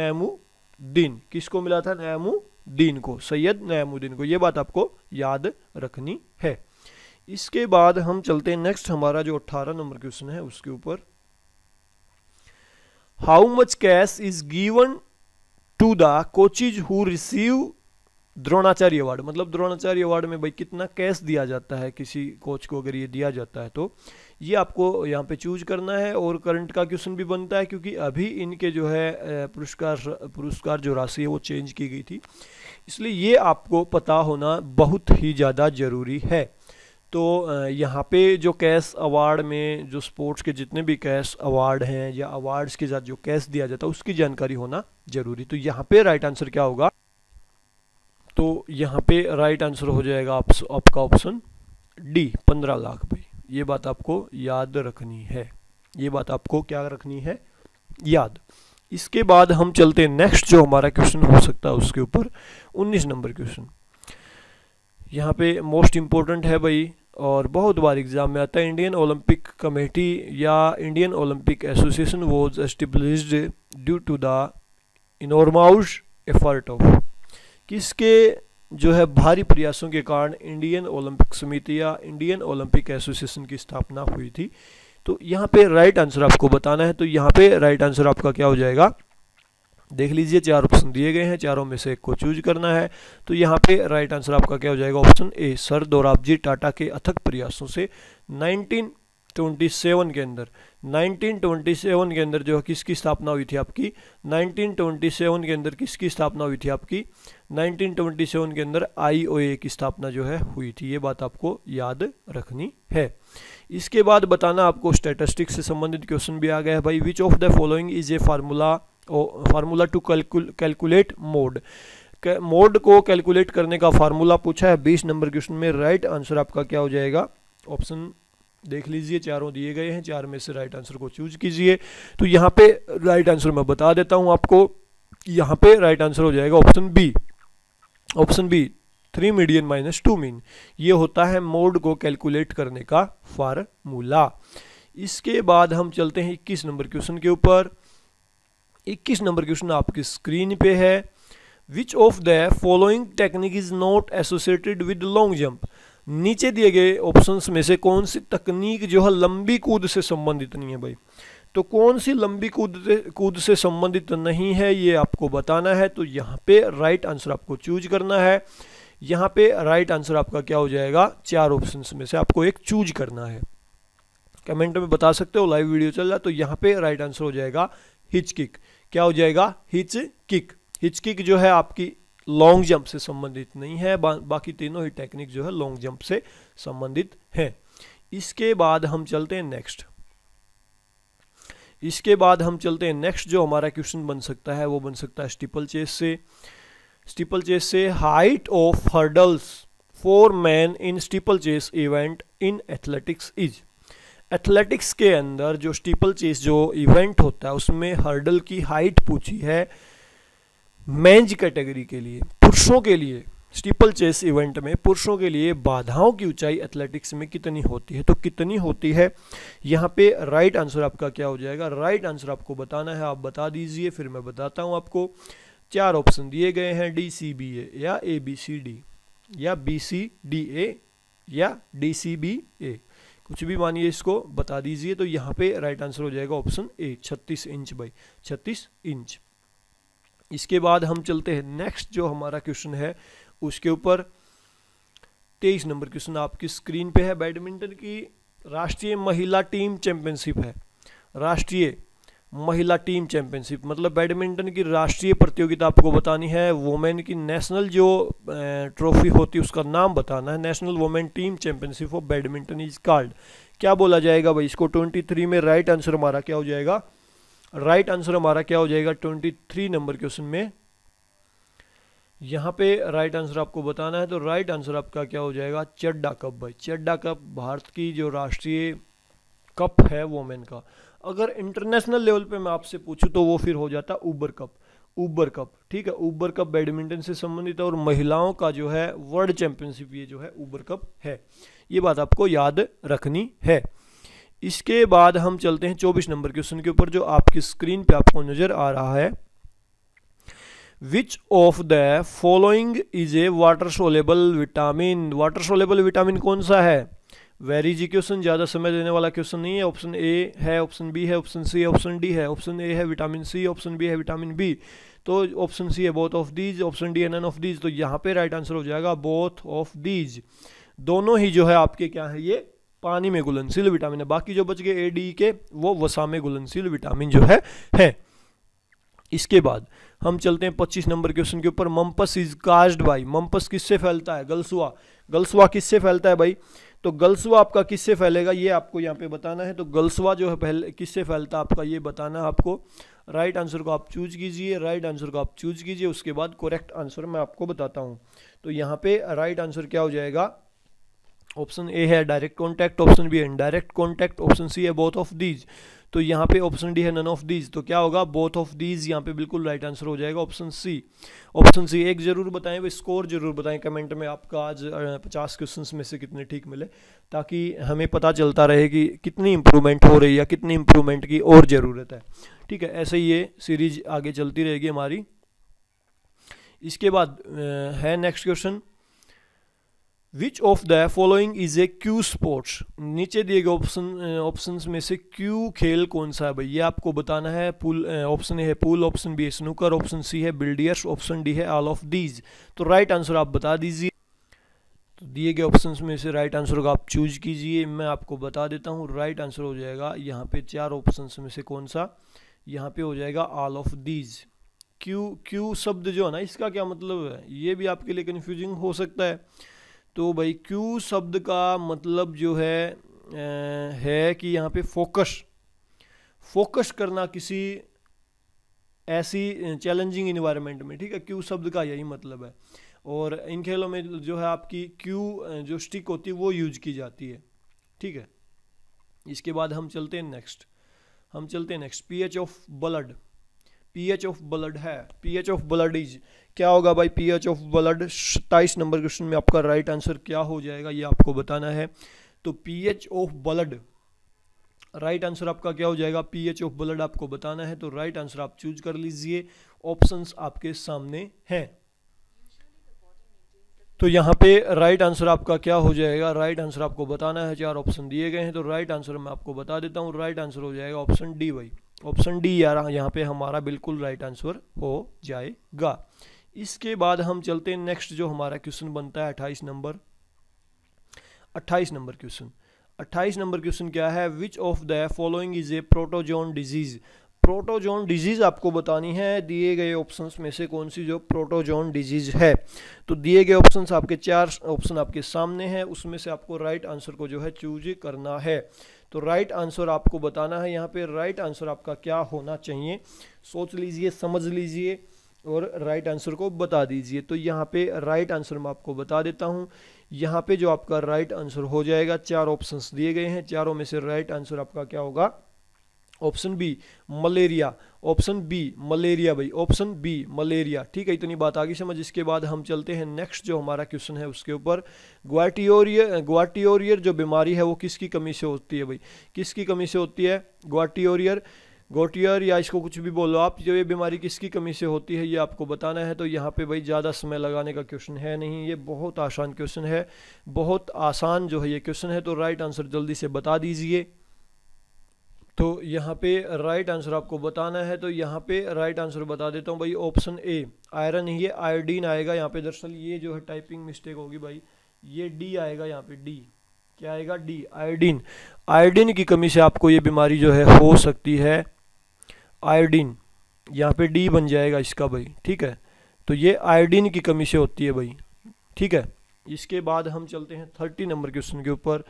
नैमुद्दीन किसको मिला था नैमुद्दीन दीन को सैयद नयामुद्दीन को ये बात आपको याद रखनी है इसके बाद हम चलते हैं नेक्स्ट हमारा जो 18 नंबर क्वेश्चन है उसके ऊपर how much cash is given to the coaches who receive Dronacharya award मतलब द्रोणाचार्य अवार्ड में भाई कितना कैश दिया जाता है किसी कोच को अगर ये दिया जाता है तो ये आपको यहाँ पे चूज करना है और करंट का क्वेश्चन भी बनता है क्योंकि अभी इनके जो है पुरस्कार पुरस्कार जो राशि है वो चेंज की गई थी इसलिए ये आपको पता होना बहुत ही ज़्यादा ज़रूरी है तो यहाँ पे जो कैश अवार्ड में जो स्पोर्ट्स के जितने भी कैश अवार्ड हैं या अवार्ड्स के साथ जो कैश दिया जाता है उसकी जानकारी होना ज़रूरी तो यहाँ पे राइट आंसर क्या होगा तो यहाँ पे राइट आंसर हो जाएगा आप, आपका ऑप्शन डी पंद्रह लाख भाई ये बात आपको याद रखनी है ये बात आपको क्या रखनी है याद इसके बाद हम चलते हैं नेक्स्ट जो हमारा क्वेश्चन हो सकता है उसके ऊपर 19 नंबर क्वेश्चन यहाँ पे मोस्ट इम्पोर्टेंट है भाई और बहुत बार एग्ज़ाम में आता है इंडियन ओलंपिक कमेटी या Indian Olympic association was established due to the enormous effort of किसके जो है भारी प्रयासों के कारण इंडियन ओलंपिक समिति या इंडियन ओलंपिक एसोसिएशन की स्थापना हुई थी तो यहाँ पे राइट आंसर आपको बताना है तो यहाँ पे राइट आंसर आपका क्या हो जाएगा देख लीजिए चार ऑप्शन दिए गए हैं चारों में से एक को चूज करना है तो यहाँ पे राइट आंसर आपका क्या हो जाएगा option A sir Dorabji Tata के अथक प्रयासों से 19 1927 के अंदर 1927 के अंदर जो है किसकी स्थापना हुई थी आपकी 1927 के अंदर किसकी स्थापना हुई थी आपकी 1927 के अंदर आईओए की स्थापना जो है हुई थी ये बात आपको याद रखनी है इसके बाद बताना आपको स्टेटस्टिक्स से संबंधित क्वेश्चन भी आ गया है भाई which of the following is a formula formula to calculate mode mode को कैलकुलेट करने का फार्मूला पूछा है बीस नंबर क्वेश्चन में राइट right आंसर आपका क्या हो जाएगा ऑप्शन देख लीजिए चारों दिए गए हैं चार में से राइट आंसर को चूज कीजिए तो यहाँ पे राइट आंसर मैं बता देता हूँ आपको यहाँ पे राइट आंसर हो जाएगा option B option B three median minus two mean ये होता है मोड को कैलकुलेट करने का फार्मूला इसके बाद हम चलते हैं इक्कीस नंबर क्वेश्चन के ऊपर इक्कीस नंबर क्वेश्चन आपकी स्क्रीन पे है which of the following technique is not associated with long jump नीचे दिए गए ऑप्शंस में से कौन सी तकनीक जो है लंबी कूद से संबंधित नहीं है भाई तो कौन सी लंबी कूद कूद से संबंधित नहीं है ये आपको बताना है तो यहाँ पे राइट आंसर आपको चूज करना है यहाँ पे राइट आंसर आपका क्या हो जाएगा चार ऑप्शंस में से आपको एक चूज करना है कमेंट में बता सकते हो लाइव वीडियो चल रहा है तो यहाँ पे राइट आंसर हो जाएगा हिच किक क्या हो जाएगा हिच किक हिच किक जो है आपकी लॉन्ग जंप से संबंधित नहीं है बा, बाकी तीनों ही टेक्निक जो है लॉन्ग जंप से संबंधित है इसके बाद हम चलते हैं नेक्स्ट इसके बाद हम चलते हैं नेक्स्ट जो हमारा क्वेश्चन बन सकता है वो बन सकता है स्टिपल चेस से स्टिपल चेस से height of hurdles for man in steeple chase event in athletics is athletics के अंदर जो स्टिपल चेस जो इवेंट होता है उसमें हर्डल की हाइट पूछी है मेंज कैटेगरी के लिए पुरुषों के लिए स्टीपल चेस इवेंट में पुरुषों के लिए बाधाओं की ऊंचाई एथलेटिक्स में कितनी होती है तो कितनी होती है यहाँ पे राइट आंसर आपका क्या हो जाएगा राइट आंसर आपको बताना है आप बता दीजिए फिर मैं बताता हूँ आपको चार ऑप्शन दिए गए हैं डी सी बी ए या ए बी सी डी या बी सी डी ए या डी सी बी ए कुछ भी मानिए इसको बता दीजिए तो यहाँ पे राइट आंसर हो जाएगा ऑप्शन ए छत्तीस इंच बाई छत्तीस इंच इसके बाद हम चलते हैं नेक्स्ट जो हमारा क्वेश्चन है उसके ऊपर तेईस नंबर क्वेश्चन आपकी स्क्रीन पे है बैडमिंटन की राष्ट्रीय महिला टीम चैंपियनशिप है राष्ट्रीय महिला टीम चैंपियनशिप मतलब बैडमिंटन की राष्ट्रीय प्रतियोगिता आपको बतानी है वोमेन की नेशनल जो ट्रॉफी होती है उसका नाम बताना है national women team championship of badminton is called क्या बोला जाएगा भाई इसको 23 में राइट आंसर हमारा क्या हो जाएगा राइट आंसर हमारा क्या हो जाएगा ट्वेंटी थ्री नंबर क्वेश्चन में यहाँ पे राइट आंसर आपको बताना है तो राइट आंसर आपका क्या हो जाएगा चड्डा कप भाई चड्डा कप भारत की जो राष्ट्रीय कप है वोमेन का अगर इंटरनेशनल लेवल पे मैं आपसे पूछूँ तो वो फिर हो जाता ऊबर कप ऊबर कप ठीक है ऊबर कप बैडमिंटन से संबंधित है और महिलाओं का जो है वर्ल्ड चैंपियनशिप ये जो है ऊबर कप है ये बात आपको याद रखनी है इसके बाद हम चलते हैं चौबीस नंबर क्वेश्चन के ऊपर जो आपकी स्क्रीन पे आपको नजर आ रहा है which of the following is a water soluble vitamin water soluble vitamin कौन सा है वेरी जी क्वेश्चन ज़्यादा समय देने वाला क्वेश्चन नहीं है ऑप्शन ए है ऑप्शन बी है ऑप्शन सी है ऑप्शन डी है ऑप्शन ए है विटामिन सी ऑप्शन बी है विटामिन बी तो ऑप्शन सी है both of these option D है नन ऑफ दीज तो यहाँ पे राइट आंसर हो जाएगा बोथ ऑफ दीज दोनों ही जो है आपके क्या है ये पानी में घुलनशील विटामिन है बाकी जो बच गए ए डी के वो वसा में घुलनशील विटामिन जो है है इसके बाद हम चलते हैं 25 नंबर क्वेश्चन के ऊपर mumps is caused by mumps किससे फैलता है गलसुआ गलसुआ किससे फैलता है भाई तो गलसुआ आपका किससे फैलेगा ये आपको यहाँ पे बताना है तो गलसुआ जो है फैल, किससे फैलता है आपका ये बताना है आपको राइट आंसर को आप चूज कीजिए राइट आंसर को आप चूज कीजिए उसके बाद कोरेक्ट आंसर मैं आपको बताता हूँ तो यहाँ पे राइट आंसर क्या हो जाएगा ऑप्शन ए है डायरेक्ट कॉन्टैक्ट ऑप्शन बी है इनडायरेक्ट कॉन्टैक्ट ऑप्शन सी है बोथ ऑफ दीज तो यहाँ पे ऑप्शन डी है नन ऑफ दीज तो क्या होगा बोथ ऑफ दीज यहाँ पे बिल्कुल राइट आंसर हो जाएगा ऑप्शन सी ऑप्शन सी एक जरूर बताएं वे स्कोर जरूर बताएं कमेंट में आपका आज पचास क्वेश्चंस में से कितने ठीक मिले ताकि हमें पता चलता रहे कि कितनी इंप्रूवमेंट हो रही है या कितनी इंप्रूवमेंट की और ज़रूरत है ठीक है ऐसे ही ये सीरीज आगे चलती रहेगी हमारी इसके बाद है next question which of the following is a cue sports नीचे दिए गए ऑप्शन ऑप्शन में से क्यू खेल कौन सा है भाई ये आपको बताना है पुल ऑप्शन ए है पुल ऑप्शन बी है स्नूकर ऑप्शन सी है बिल्डियर्स ऑप्शन डी है ऑल ऑफ दीज तो राइट right आंसर आप बता दीजिए तो दिए गए ऑप्शंस में से राइट आंसर को आप चूज कीजिए मैं आपको बता देता हूँ राइट आंसर हो जाएगा यहाँ पे चार ऑप्शंस में से कौन सा यहाँ पे हो जाएगा all of these cue cue शब्द जो है ना इसका क्या मतलब है ये भी आपके लिए कन्फ्यूजिंग हो सकता है तो भाई क्यू शब्द का मतलब जो है है कि यहाँ पे फोकस फोकस करना किसी ऐसी चैलेंजिंग इन्वायरमेंट में ठीक है क्यू शब्द का यही मतलब है और इन खेलों में जो है आपकी क्यू जो स्टिक होती है वो यूज की जाती है ठीक है इसके बाद हम चलते हैं नेक्स्ट हम चलते हैं next pH of blood pH of blood है पीएच ऑफ ब्लड इज क्या होगा भाई पीएच ऑफ ब्लड सत्ताईस नंबर क्वेश्चन में आपका राइट right आंसर क्या हो जाएगा ये आपको बताना है तो pH of blood right answer आपका क्या हो जाएगा पीएच ऑफ ब्लड आपको बताना है तो राइट right आंसर आप चूज कर लीजिए ऑप्शंस आपके सामने हैं तो यहाँ पे राइट आंसर आपका क्या हो जाएगा राइट आंसर आपको बताना है चार ऑप्शन दिए गए हैं तो राइट आंसर मैं आपको बता देता हूँ राइट आंसर हो जाएगा option D why option D यार यहाँ पे हमारा बिल्कुल राइट आंसर हो जाएगा इसके बाद हम चलते हैं नेक्स्ट जो हमारा क्वेश्चन बनता है अट्ठाईस नंबर अट्ठाईस नंबर क्वेश्चन अट्ठाईस नंबर क्वेश्चन क्या है which of the following is a protozoan disease protozoan disease आपको बतानी है दिए गए ऑप्शंस में से कौन सी जो प्रोटोजोन डिजीज है तो दिए गए ऑप्शंस आपके चार ऑप्शन आपके सामने हैं उसमें से आपको राइट right आंसर को जो है चूज करना है तो राइट आंसर आपको बताना है यहाँ पे राइट आंसर आपका क्या होना चाहिए सोच लीजिए समझ लीजिए और राइट आंसर को बता दीजिए तो यहाँ पे राइट आंसर मैं आपको बता देता हूँ यहाँ पे जो आपका राइट आंसर हो जाएगा चार ऑप्शंस दिए गए हैं चारों में से राइट आंसर आपका क्या होगा option B malaria option B malaria भाई ऑप्शन बी मलेरिया ठीक है इतनी बात आगे समझ इसके बाद हम चलते हैं नेक्स्ट जो हमारा क्वेश्चन है उसके ऊपर ग्वाटियोरियर ग्वाटियोरियर जो बीमारी है वो किसकी कमी से होती है भाई किसकी कमी से होती है ग्वाटियोरियर गोटियर या इसको कुछ भी बोलो आप जो ये बीमारी किसकी कमी से होती है ये आपको बताना है तो यहाँ पे भाई ज़्यादा समय लगाने का क्वेश्चन है नहीं ये बहुत आसान क्वेश्चन है बहुत आसान जो है ये क्वेश्चन है तो राइट आंसर जल्दी से बता दीजिए तो यहाँ पे राइट आंसर आपको बताना है तो यहाँ पे राइट आंसर बता देता हूँ भाई ऑप्शन ए आयरन ये आयोडीन आएगा यहाँ पे दरअसल ये जो है टाइपिंग मिस्टेक होगी भाई ये डी आएगा यहाँ पे डी क्या आएगा डी आयोडीन आयोडीन की कमी से आपको ये बीमारी जो है हो सकती है आयोडीन यहाँ पे डी बन जाएगा इसका भाई ठीक है तो ये आयोडीन की कमी से होती है भाई ठीक है इसके बाद हम चलते हैं थर्टी नंबर क्वेश्चन के ऊपर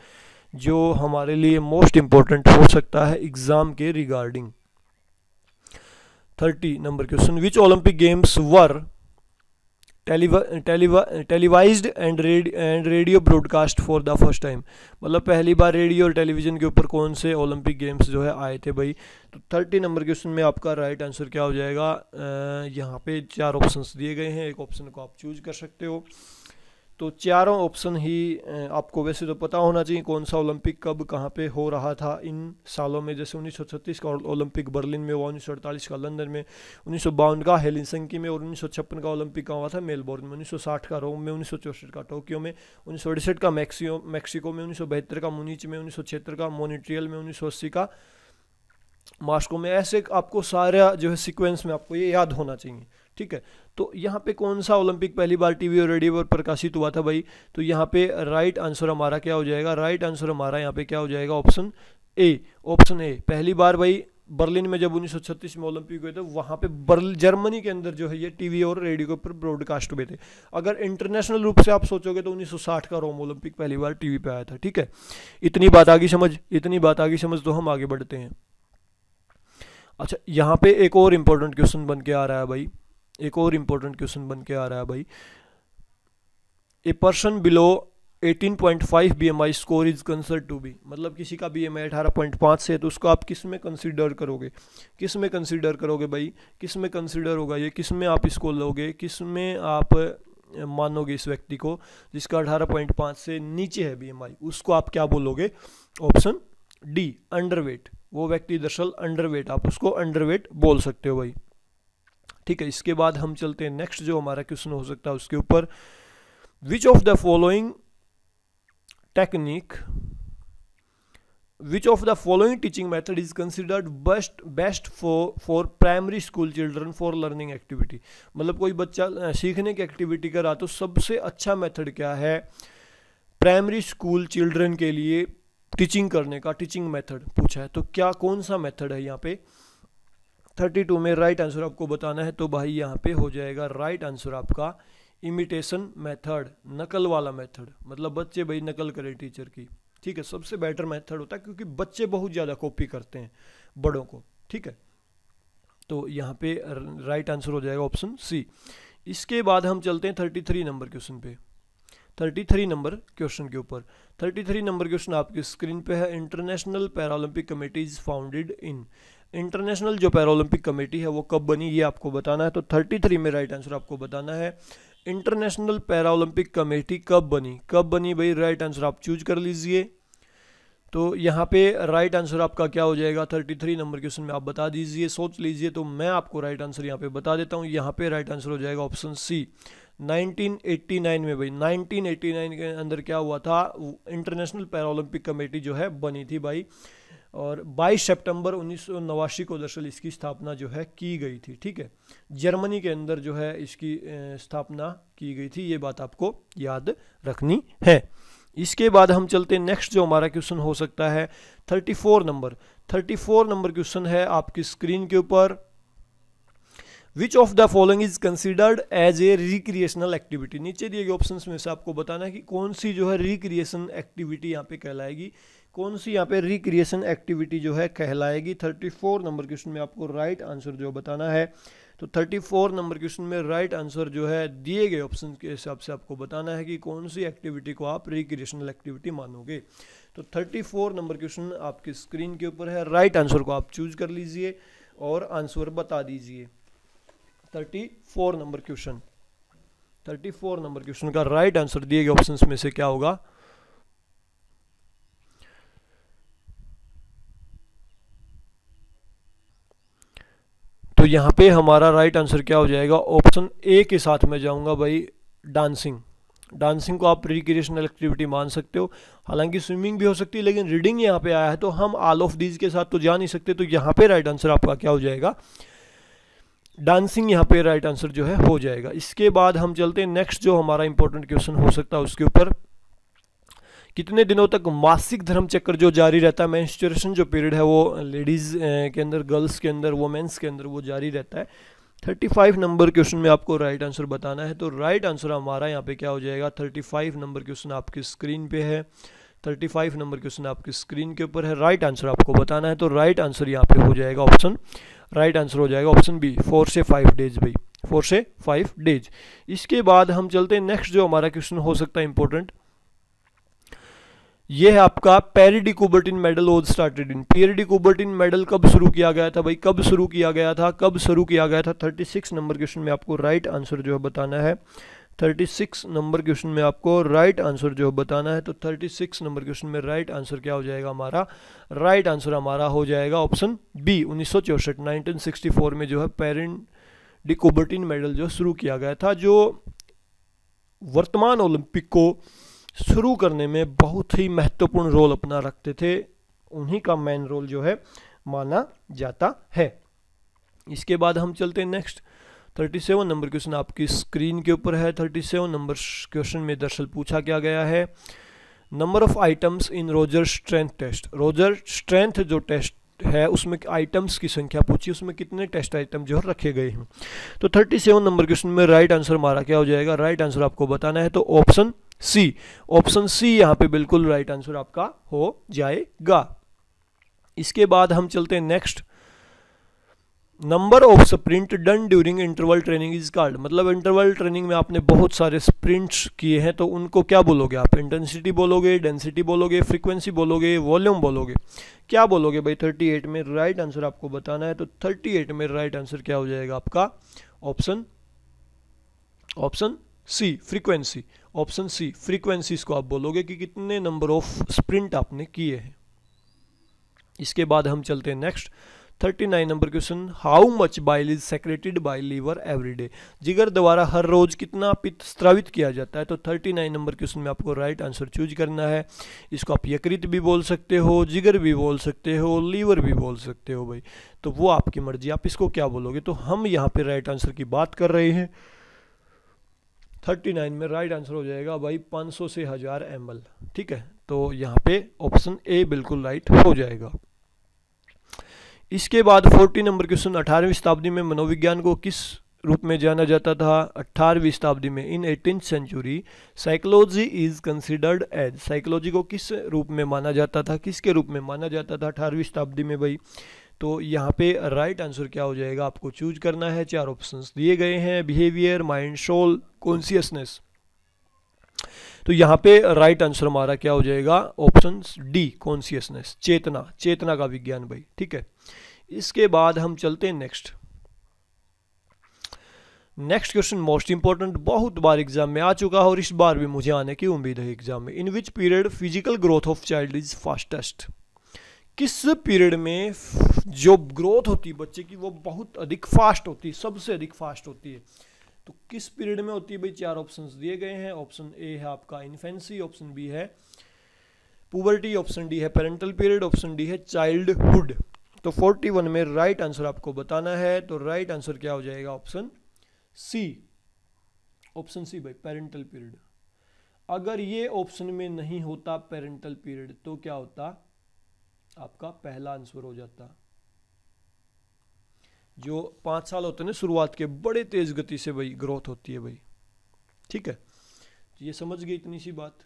जो हमारे लिए मोस्ट इम्पॉर्टेंट हो सकता है एग्ज़ाम के regarding thirty number question which Olympic games were televised and and radio broadcast for the first time मतलब पहली बार रेडियो और टेलीविज़न के ऊपर कौन से ओलंपिक गेम्स जो है आए थे भाई तो थर्टी नंबर क्वेश्चन में आपका राइट right आंसर क्या हो जाएगा यहाँ पे चार ऑप्शंस दिए गए हैं एक ऑप्शन को आप चूज कर सकते हो तो चारों ऑप्शन ही आपको वैसे तो पता होना चाहिए कौन सा ओलंपिक कब कहाँ पे हो रहा था इन सालों में जैसे 1936 का ओलंपिक बर्लिन में हुआ उन्नीस का लंदन में उन्नीस का हेलिनसंकी में और उन्नीस का ओलंपिक कहाँ हुआ था मेलबोर्न में 1960 का रोम में उन्नीस का टोक्यो में उन्नीस का मैक्सियो मैक्सिको में उन्नीस का मुनीच में उन्नीस का मोनिट्रियल में उन्नीस का मास्को में ऐसे आपको सारा जो है सिक्वेंस में आपको ये याद होना चाहिए ठीक है तो यहाँ पे कौन सा ओलंपिक पहली बार टीवी और रेडियो पर प्रकाशित हुआ था भाई तो यहाँ पे राइट आंसर हमारा क्या हो जाएगा राइट आंसर हमारा यहाँ पे क्या हो जाएगा ऑप्शन ए ऑप्शन ए पहली बार भाई बर्लिन में जब 1936 में ओलंपिक हुए थे वहाँ पे बर्ल जर्मनी के अंदर जो है ये टीवी और रेडियो के ऊपर ब्रॉडकास्ट हुए थे अगर इंटरनेशनल रूप से आप सोचोगे तो 1960 का रोम ओलंपिक पहली बार टीवी पे आया था ठीक है इतनी बात आगे समझ इतनी बात आगे समझ तो हम आगे बढ़ते हैं अच्छा यहाँ पे एक और इम्पोर्टेंट क्वेश्चन बन के आ रहा है भाई एक और इम्पोर्टेंट क्वेश्चन बन के आ रहा है भाई a person below 18.5 I score is considered to be मतलब किसी का आई अठारह पॉइंट पाँच से है तो उसको आप किस में कंसिडर करोगे किस में कंसिडर करोगे भाई किस में कंसिडर होगा ये किस में आप इसको लोगे किस में आप मानोगे इस व्यक्ति को जिसका अठारह पॉइंट पाँच से नीचे है आई उसको आप क्या बोलोगे ऑप्शन डी अंडरवेट वो व्यक्ति दरअसल अंडरवेट आप उसको अंडरवेट बोल सकते हो भाई ठीक है इसके बाद हम चलते हैं नेक्स्ट जो हमारा क्वेश्चन हो सकता है उसके ऊपर which of the following technique which of the following teaching method is considered best best for for primary school children for learning activity मतलब कोई बच्चा सीखने की एक्टिविटी करा तो सबसे अच्छा मैथड क्या है प्राइमरी स्कूल चिल्ड्रन के लिए टीचिंग करने का टीचिंग मेथड पूछा है तो क्या कौन सा मैथड है यहाँ पे थर्टी टू में राइट आंसर आपको बताना है तो भाई यहाँ पे हो जाएगा राइट आंसर आपका इमिटेशन मेथड नकल वाला मेथड मतलब बच्चे भाई नकल करें टीचर की ठीक है सबसे बेटर मेथड होता है क्योंकि बच्चे बहुत ज़्यादा कॉपी करते हैं बड़ों को ठीक है तो यहाँ पे राइट आंसर हो जाएगा ऑप्शन सी इसके बाद हम चलते हैं थर्टी थ्री नंबर क्वेश्चन पे थर्टी थ्री नंबर क्वेश्चन के ऊपर थर्टी थ्री नंबर क्वेश्चन आपकी स्क्रीन पे है international Paralympic committee is founded in international जो पैरोल्पिक कमेटी है वो कब बनी ये आपको बताना है तो 33 में राइट आंसर आपको बताना है इंटरनेशनल पैरोल्पिक कमेटी कब बनी कब बनी भाई राइट आंसर आप चूज कर लीजिए तो यहाँ पे राइट आंसर आपका क्या हो जाएगा 33 नंबर क्वेश्चन में आप बता दीजिए सोच लीजिए तो मैं आपको राइट आंसर यहाँ पे बता देता हूँ यहाँ पे राइट आंसर हो जाएगा ऑप्शन सी 1989 में भाई 1989 के अंदर क्या हुआ था इंटरनेशनल पैरालंपिक कमेटी जो है बनी थी भाई और 22 सितंबर उन्नीस को दरअसल इसकी स्थापना जो है की गई थी ठीक है जर्मनी के अंदर जो है इसकी स्थापना की गई थी ये बात आपको याद रखनी है इसके बाद हम चलते नेक्स्ट जो हमारा क्वेश्चन हो सकता है 34 नंबर 34 नंबर क्वेश्चन है आपकी स्क्रीन के ऊपर which of the following is considered as a recreational activity नीचे दिए गए ऑप्शन में से आपको बताना है कि कौन सी जो है रिक्रिएशन एक्टिविटी यहाँ पे कहलाएगी कौन सी यहाँ पे रिक्रिएशन एक्टिविटी जो है कहलाएगी 34 नंबर क्वेश्चन में आपको राइट right आंसर जो बताना है तो 34 नंबर क्वेश्चन में राइट right आंसर जो है दिए गए ऑप्शन के हिसाब से आपको बताना है कि कौन सी एक्टिविटी को आप रिक्रिएशनल एक्टिविटी मानोगे तो 34 नंबर क्वेश्चन आपकी स्क्रीन के ऊपर है राइट right आंसर को आप चूज कर लीजिए और आंसर बता दीजिए thirty four number question thirty four number question का राइट आंसर दिए गए ऑप्शन में से क्या होगा तो यहां पे हमारा राइट आंसर क्या हो जाएगा ऑप्शन ए के साथ में जाऊंगा भाई डांसिंग डांसिंग को आप रिक्रिएशनल एक्टिविटी मान सकते हो हालांकि स्विमिंग भी हो सकती है लेकिन रीडिंग यहाँ पे आया है तो हम ऑल ऑफ दीज के साथ तो जा नहीं सकते तो यहाँ पे राइट आंसर आपका क्या हो जाएगा डांसिंग यहाँ पे राइट आंसर जो है हो जाएगा इसके बाद हम चलते हैं नेक्स्ट जो हमारा इंपॉर्टेंट क्वेश्चन हो सकता है उसके ऊपर कितने दिनों तक मासिक धर्म चक्र जो जारी रहता है मैं जो पीरियड है वो लेडीज़ के अंदर गर्ल्स के अंदर वोमेंस के अंदर वो जारी रहता है 35 नंबर क्वेश्चन में आपको राइट right आंसर बताना है तो राइट right आंसर हमारा यहाँ पे क्या हो जाएगा 35 नंबर क्वेश्चन आपकी स्क्रीन पे है 35 नंबर क्वेश्चन आपकी स्क्रीन के ऊपर है राइट right आंसर आपको बताना है तो राइट आंसर यहाँ पे हो जाएगा ऑप्शन राइट आंसर हो जाएगा ऑप्शन बी फोर से फाइव डेज भाई फोर से फाइव डेज इसके बाद हम चलते हैं नेक्स्ट जो हमारा क्वेश्चन हो सकता है इंपॉर्टेंट ये है आपका Pierre de Coubertin medal was started in Pierre de Coubertin medal कब शुरू किया गया था भाई कब शुरू किया गया था कब शुरू किया गया था 36 नंबर क्वेश्चन में आपको राइट right आंसर जो है बताना है 36 नंबर क्वेश्चन में आपको राइट right आंसर जो बताना है तो 36 नंबर क्वेश्चन में राइट right आंसर क्या हो जाएगा हमारा राइट right आंसर हमारा हो जाएगा ऑप्शन बी उन्नीस सौ फोर में जो है पेरिन डिकोबर्टिन मेडल जो शुरू किया गया था जो वर्तमान ओलंपिक को शुरू करने में बहुत ही महत्वपूर्ण रोल अपना रखते थे उन्हीं का मेन रोल जो है माना जाता है इसके बाद हम चलते हैं next thirty seven number question आपकी स्क्रीन के ऊपर है थर्टी सेवन नंबर क्वेश्चन में दरअसल पूछा क्या गया है number of items in Roger strength test Roger strength जो टेस्ट है उसमें आइटम्स की संख्या पूछी उसमें कितने टेस्ट आइटम जो है रखे गए हैं तो थर्टी सेवन नंबर क्वेश्चन में राइट आंसर मारा क्या हो जाएगा राइट आंसर आपको बताना है तो ऑप्शन सी ऑप्शन सी यहाँ पे बिल्कुल राइट आंसर आपका हो जाएगा इसके बाद हम चलते हैं next number of sprint done during interval training is called मतलब इंटरवल ट्रेनिंग में आपने बहुत सारे स्प्रिंट्स किए हैं तो उनको क्या बोलोगे आप इंटेंसिटी बोलोगे डेंसिटी बोलोगे फ्रीक्वेंसी बोलोगे वॉल्यूम बोलोगे क्या बोलोगे भाई 38 में राइट right आंसर आपको बताना है तो 38 में राइट right आंसर क्या हो जाएगा आपका option option C frequency option C frequency को आप बोलोगे कि कितने नंबर ऑफ स्प्रिंट आपने किए हैं इसके बाद हम चलते हैं next thirty nine number question how much bile is secreted by liver every day जिगर द्वारा हर रोज कितना पित्त स्त्रावित किया जाता है तो थर्टी नाइन नंबर क्वेश्चन में आपको राइट आंसर चूज करना है इसको आप यकृत भी बोल सकते हो जिगर भी बोल सकते हो लीवर भी बोल सकते हो भाई तो वो आपकी मर्जी आप इसको क्या बोलोगे तो हम यहाँ पे राइट आंसर की बात कर रहे हैं थर्टी नाइन में राइट आंसर हो जाएगा भाई पाँच सौ से हज़ार एम ठीक है तो यहाँ पे ऑप्शन ए बिल्कुल राइट हो जाएगा इसके बाद फोर्टी नंबर क्वेश्चन अठारहवीं शताब्दी में मनोविज्ञान को किस रूप में जाना जाता था अट्ठारहवीं शताब्दी में in eighteen century psychology is considered as psychology को किस रूप में माना जाता था किसके रूप में माना जाता था अठारहवीं शताब्दी में भाई तो यहाँ पे राइट आंसर क्या हो जाएगा आपको चूज करना है चार ऑप्शंस दिए गए हैं बिहेवियर माइंड सोल कॉन्सियसनेस तो यहाँ पे राइट आंसर हमारा क्या हो जाएगा ऑप्शन डी कॉन्सियसनेस चेतना चेतना का विज्ञान भाई ठीक है इसके बाद हम चलते हैं next next question most important बहुत बार एग्जाम में आ चुका है और इस बार भी मुझे आने की उम्मीद है एग्जाम में in which period physical growth of child is fastest किस पीरियड में जो ग्रोथ होती है बच्चे की वो बहुत अधिक फास्ट होती है सबसे अधिक फास्ट होती है तो किस पीरियड में होती है भाई चार ऑप्शंस दिए गए हैं ऑप्शन ए है आपका इन्फेंसी ऑप्शन बी है पुबर्टी ऑप्शन डी है पेरेंटल पीरियड ऑप्शन डी है चाइल्डहुड तो 41 में राइट right आंसर आपको बताना है तो राइट right आंसर क्या हो जाएगा ऑप्शन सी ऑप्शन सी भाई पेरेंटल पीरियड अगर ये ऑप्शन में नहीं होता पेरेंटल पीरियड तो क्या होता आपका पहला आंसर हो जाता जो पाँच साल होते हैं ना शुरुआत के बड़े तेज़ गति से भाई ग्रोथ होती है भाई ठीक है तो ये समझ गए इतनी सी बात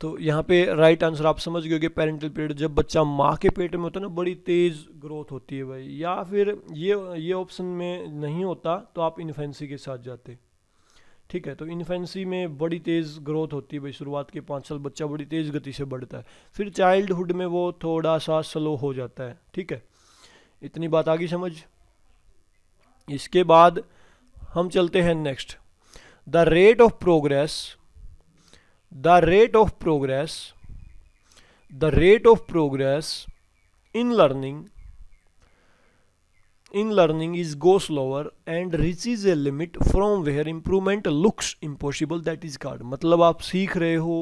तो यहाँ पे राइट आंसर आप समझ गए कि पेरेंटल पीरियड जब बच्चा माँ के पेट में होता है ना बड़ी तेज़ ग्रोथ होती है भाई या फिर ये ये ऑप्शन में नहीं होता तो आप इन्फेंसी के साथ जाते ठीक है तो इन्फेंसी में बड़ी तेज़ ग्रोथ होती है भाई शुरुआत के पाँच साल बच्चा बड़ी तेज़ गति से बढ़ता है फिर चाइल्डहुड में वो थोड़ा सा स्लो हो जाता है ठीक है इतनी बात आ गई समझ इसके बाद हम चलते हैं next the rate of progress the rate of progress the rate of progress in learning in learning is go slower and reach is a limit from where improvement looks impossible that is card मतलब आप सीख रहे हो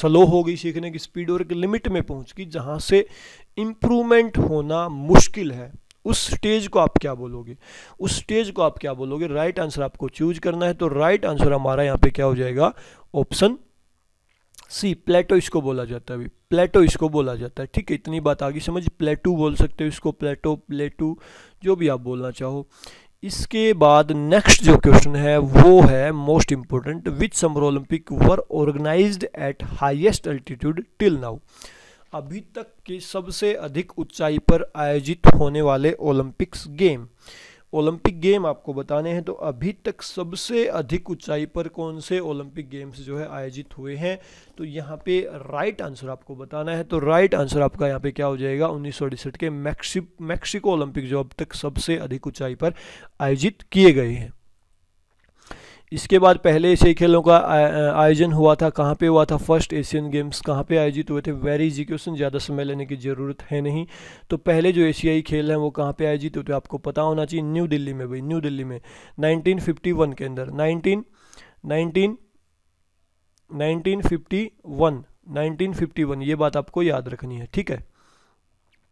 slow हो गई सीखने की speed और एक लिमिट में पहुंच गई जहां से इम्प्रूवमेंट होना मुश्किल है उस स्टेज को आप क्या बोलोगे उस स्टेज को आप क्या बोलोगे राइट right आंसर आपको चूज करना है तो राइट right आंसर हमारा यहाँ पे क्या हो जाएगा ऑप्शन सी प्लेटो इसको बोला जाता है अभी प्लेटो इसको बोला जाता है ठीक है इतनी बात आगे समझ प्लेटू बोल सकते हो इसको प्लेटो प्लेटू जो भी आप बोलना चाहो इसके बाद नेक्स्ट जो क्वेश्चन है वो है most important which summer Olympic were organized at highest altitude till now अभी तक के सबसे अधिक ऊंचाई पर आयोजित होने वाले ओलंपिक्स गेम ओलंपिक गेम आपको बताने हैं तो अभी तक सबसे अधिक ऊंचाई पर कौन से ओलंपिक गेम्स जो है आयोजित हुए हैं तो यहाँ पे राइट आंसर आपको बताना है तो राइट आंसर आपका यहाँ पे क्या हो जाएगा उन्नीस के मैक्सि मैक्सिको ओलंपिक जो अब तक सबसे अधिक ऊंचाई पर आयोजित किए गए हैं इसके बाद पहले ऐसे खेलों का आयोजन हुआ था कहाँ पे हुआ था फर्स्ट एशियन गेम्स कहाँ पे आयोजित हुए थे वेरी इजी क्वेश्चन ज़्यादा समय लेने की ज़रूरत है नहीं तो पहले जो एशियाई खेल हैं वो कहाँ पे आयोजित हुए थे आपको पता होना चाहिए न्यू दिल्ली में भाई न्यू दिल्ली में नाइनटीन के अंदर नाइनटीन नाइनटीन फिफ्टी वन ये बात आपको याद रखनी है ठीक है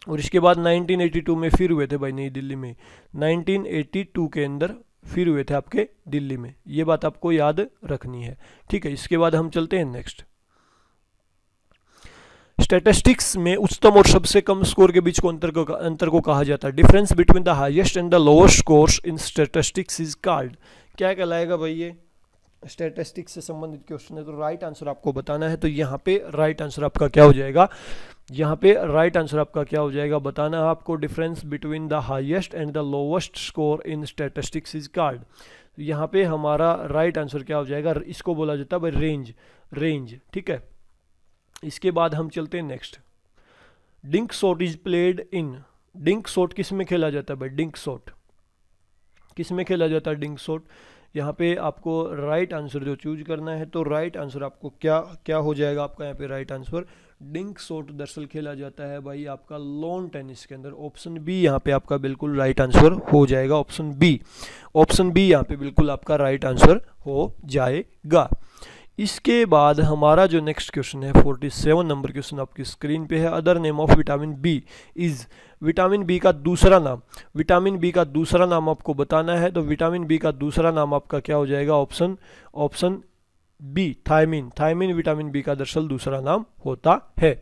और इसके बाद 1982 में फिर हुए थे भाई नई दिल्ली में 1982 के अंदर फिर हुए थे आपके दिल्ली में ये बात आपको याद रखनी है ठीक है इसके बाद हम चलते हैं नेक्स्ट स्टेटिस्टिक्स में उच्चतम और सबसे कम स्कोर के बीच को अंतर को अंतर को कहा जाता है difference between the highest and the lower scores in statistics is called क्या कहलाएगा भाई ये स्टेटिस्टिक्स से संबंधित क्वेश्चन है तो राइट आंसर आपको बताना है तो यहाँ पे राइट आंसर आपका क्या हो जाएगा यहाँ पे राइट आंसर आपका क्या हो जाएगा बताना है आपको difference between the highest and the lowest score in statistics is called यहाँ पे हमारा राइट right आंसर क्या हो जाएगा इसको बोला जाता है भाई रेंज रेंज ठीक है इसके बाद हम चलते हैं next dink shot is played in dink shot किस में खेला जाता है भाई डिंक शॉट किस में खेला जाता है डिंक शॉट यहाँ पे आपको राइट आंसर जो चूज करना है तो राइट आंसर आपको क्या क्या हो जाएगा आपका यहाँ पे राइट आंसर डिंक शॉट दरअसल खेला जाता है भाई आपका लॉन टेनिस के अंदर ऑप्शन बी यहाँ पे आपका बिल्कुल राइट आंसर हो जाएगा ऑप्शन बी ऑप्शन बी यहाँ पे बिल्कुल आपका राइट आंसर हो जाएगा इसके बाद हमारा जो नेक्स्ट क्वेश्चन है 47 नंबर क्वेश्चन आपकी स्क्रीन पे है other name of vitamin B is vitamin B का दूसरा नाम विटामिन बी का दूसरा नाम आपको बताना है तो विटामिन बी का दूसरा नाम आपका क्या हो जाएगा option option B thiamine thiamine vitamin B का दरअसल दूसरा नाम होता है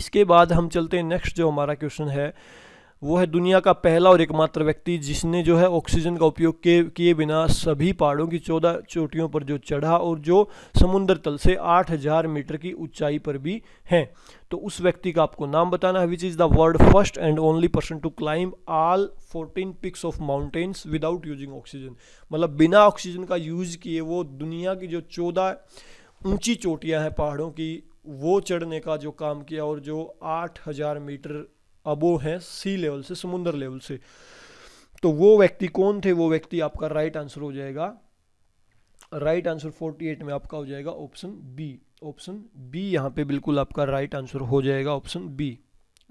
इसके बाद हम चलते हैं नेक्स्ट जो हमारा क्वेश्चन है वो है दुनिया का पहला और एकमात्र व्यक्ति जिसने जो है ऑक्सीजन का उपयोग किए बिना सभी पहाड़ों की चौदह चोटियों पर जो चढ़ा और जो समुद्र तल से 8000 मीटर की ऊंचाई पर भी हैं तो उस व्यक्ति का आपको नाम बताना है which is the world first and only person to climb all 14 peaks of mountains without using oxygen मतलब बिना ऑक्सीजन का यूज़ किए वो दुनिया की जो चौदह ऊंची चोटियां हैं पहाड़ों की वो चढ़ने का जो काम किया और जो 8000 मीटर अब वो है सी लेवल से समुद्र लेवल से तो वो व्यक्ति कौन थे वो व्यक्ति आपका राइट आंसर हो जाएगा राइट आंसर 48 में आपका हो जाएगा ऑप्शन बी ऑप्शन बी यहां पे बिल्कुल आपका राइट आंसर हो जाएगा ऑप्शन बी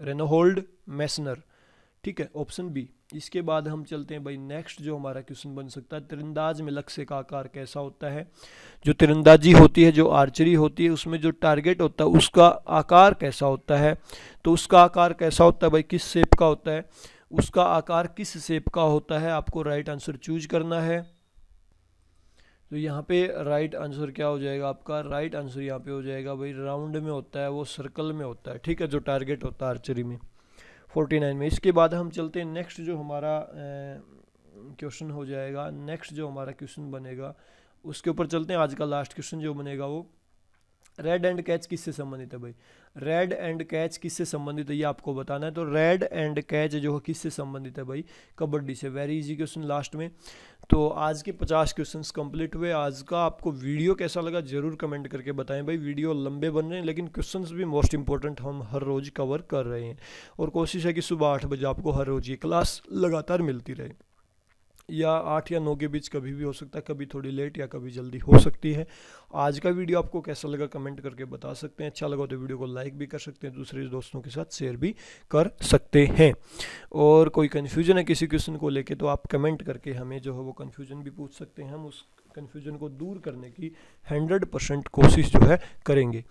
रेनोहोल्ड मैसनर ठीक है ऑप्शन बी इसके बाद हम चलते हैं भाई नेक्स्ट जो हमारा क्वेश्चन बन सकता है तिरंदाज में लक्ष्य का आकार कैसा होता है जो तिरंदाजी होती है जो आर्चरी होती है उसमें जो टारगेट होता है उसका आकार कैसा होता है तो उसका आकार कैसा होता है भाई किस शेप का होता है उसका आकार किस शेप का होता है आपको राइट आंसर चूज करना है तो यहाँ पे राइट आंसर क्या हो जाएगा आपका राइट आंसर यहाँ पे हो जाएगा भाई राउंड में होता है वो सर्कल में होता है ठीक है जो टारगेट होता है आर्चरी में फोर्टी नाइन में इसके बाद हम चलते हैं नेक्स्ट जो हमारा क्वेश्चन हो जाएगा नेक्स्ट जो हमारा क्वेश्चन बनेगा उसके ऊपर चलते हैं आज का लास्ट क्वेश्चन जो बनेगा वो रेड एंड कैच किससे संबंधित है भाई रेड एंड कैच किससे संबंधित है ये आपको बताना है तो रेड एंड कैच जो है किससे संबंधित है भाई कबड्डी से वेरी इजी क्वेश्चन लास्ट में तो आज के पचास क्वेश्चन कंप्लीट हुए आज का आपको वीडियो कैसा लगा जरूर कमेंट करके बताएं भाई वीडियो लंबे बन रहे हैं लेकिन क्वेश्चन भी मोस्ट इंपॉर्टेंट हम हर रोज़ कवर कर रहे हैं और कोशिश है कि सुबह आठ बजे आपको हर रोज़ ये क्लास लगातार मिलती रहे या आठ या नौ के बीच कभी भी हो सकता है कभी थोड़ी लेट या कभी जल्दी हो सकती है आज का वीडियो आपको कैसा लगा कमेंट करके बता सकते हैं अच्छा लगा तो वीडियो को लाइक भी कर सकते हैं दूसरे दोस्तों के साथ शेयर भी कर सकते हैं और कोई कन्फ्यूजन है किसी क्वेश्चन को लेकर तो आप कमेंट करके हमें जो है वो कन्फ्यूजन भी पूछ सकते हैं हम उस कन्फ्यूजन को दूर करने की हंड्रेड परसेंट कोशिश जो है करेंगे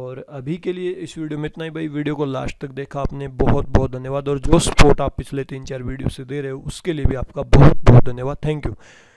और अभी के लिए इस वीडियो में इतना ही भाई वीडियो को लास्ट तक देखा आपने बहुत बहुत धन्यवाद और जो सपोर्ट आप पिछले तीन चार वीडियो से दे रहे हो उसके लिए भी आपका बहुत बहुत धन्यवाद थैंक यू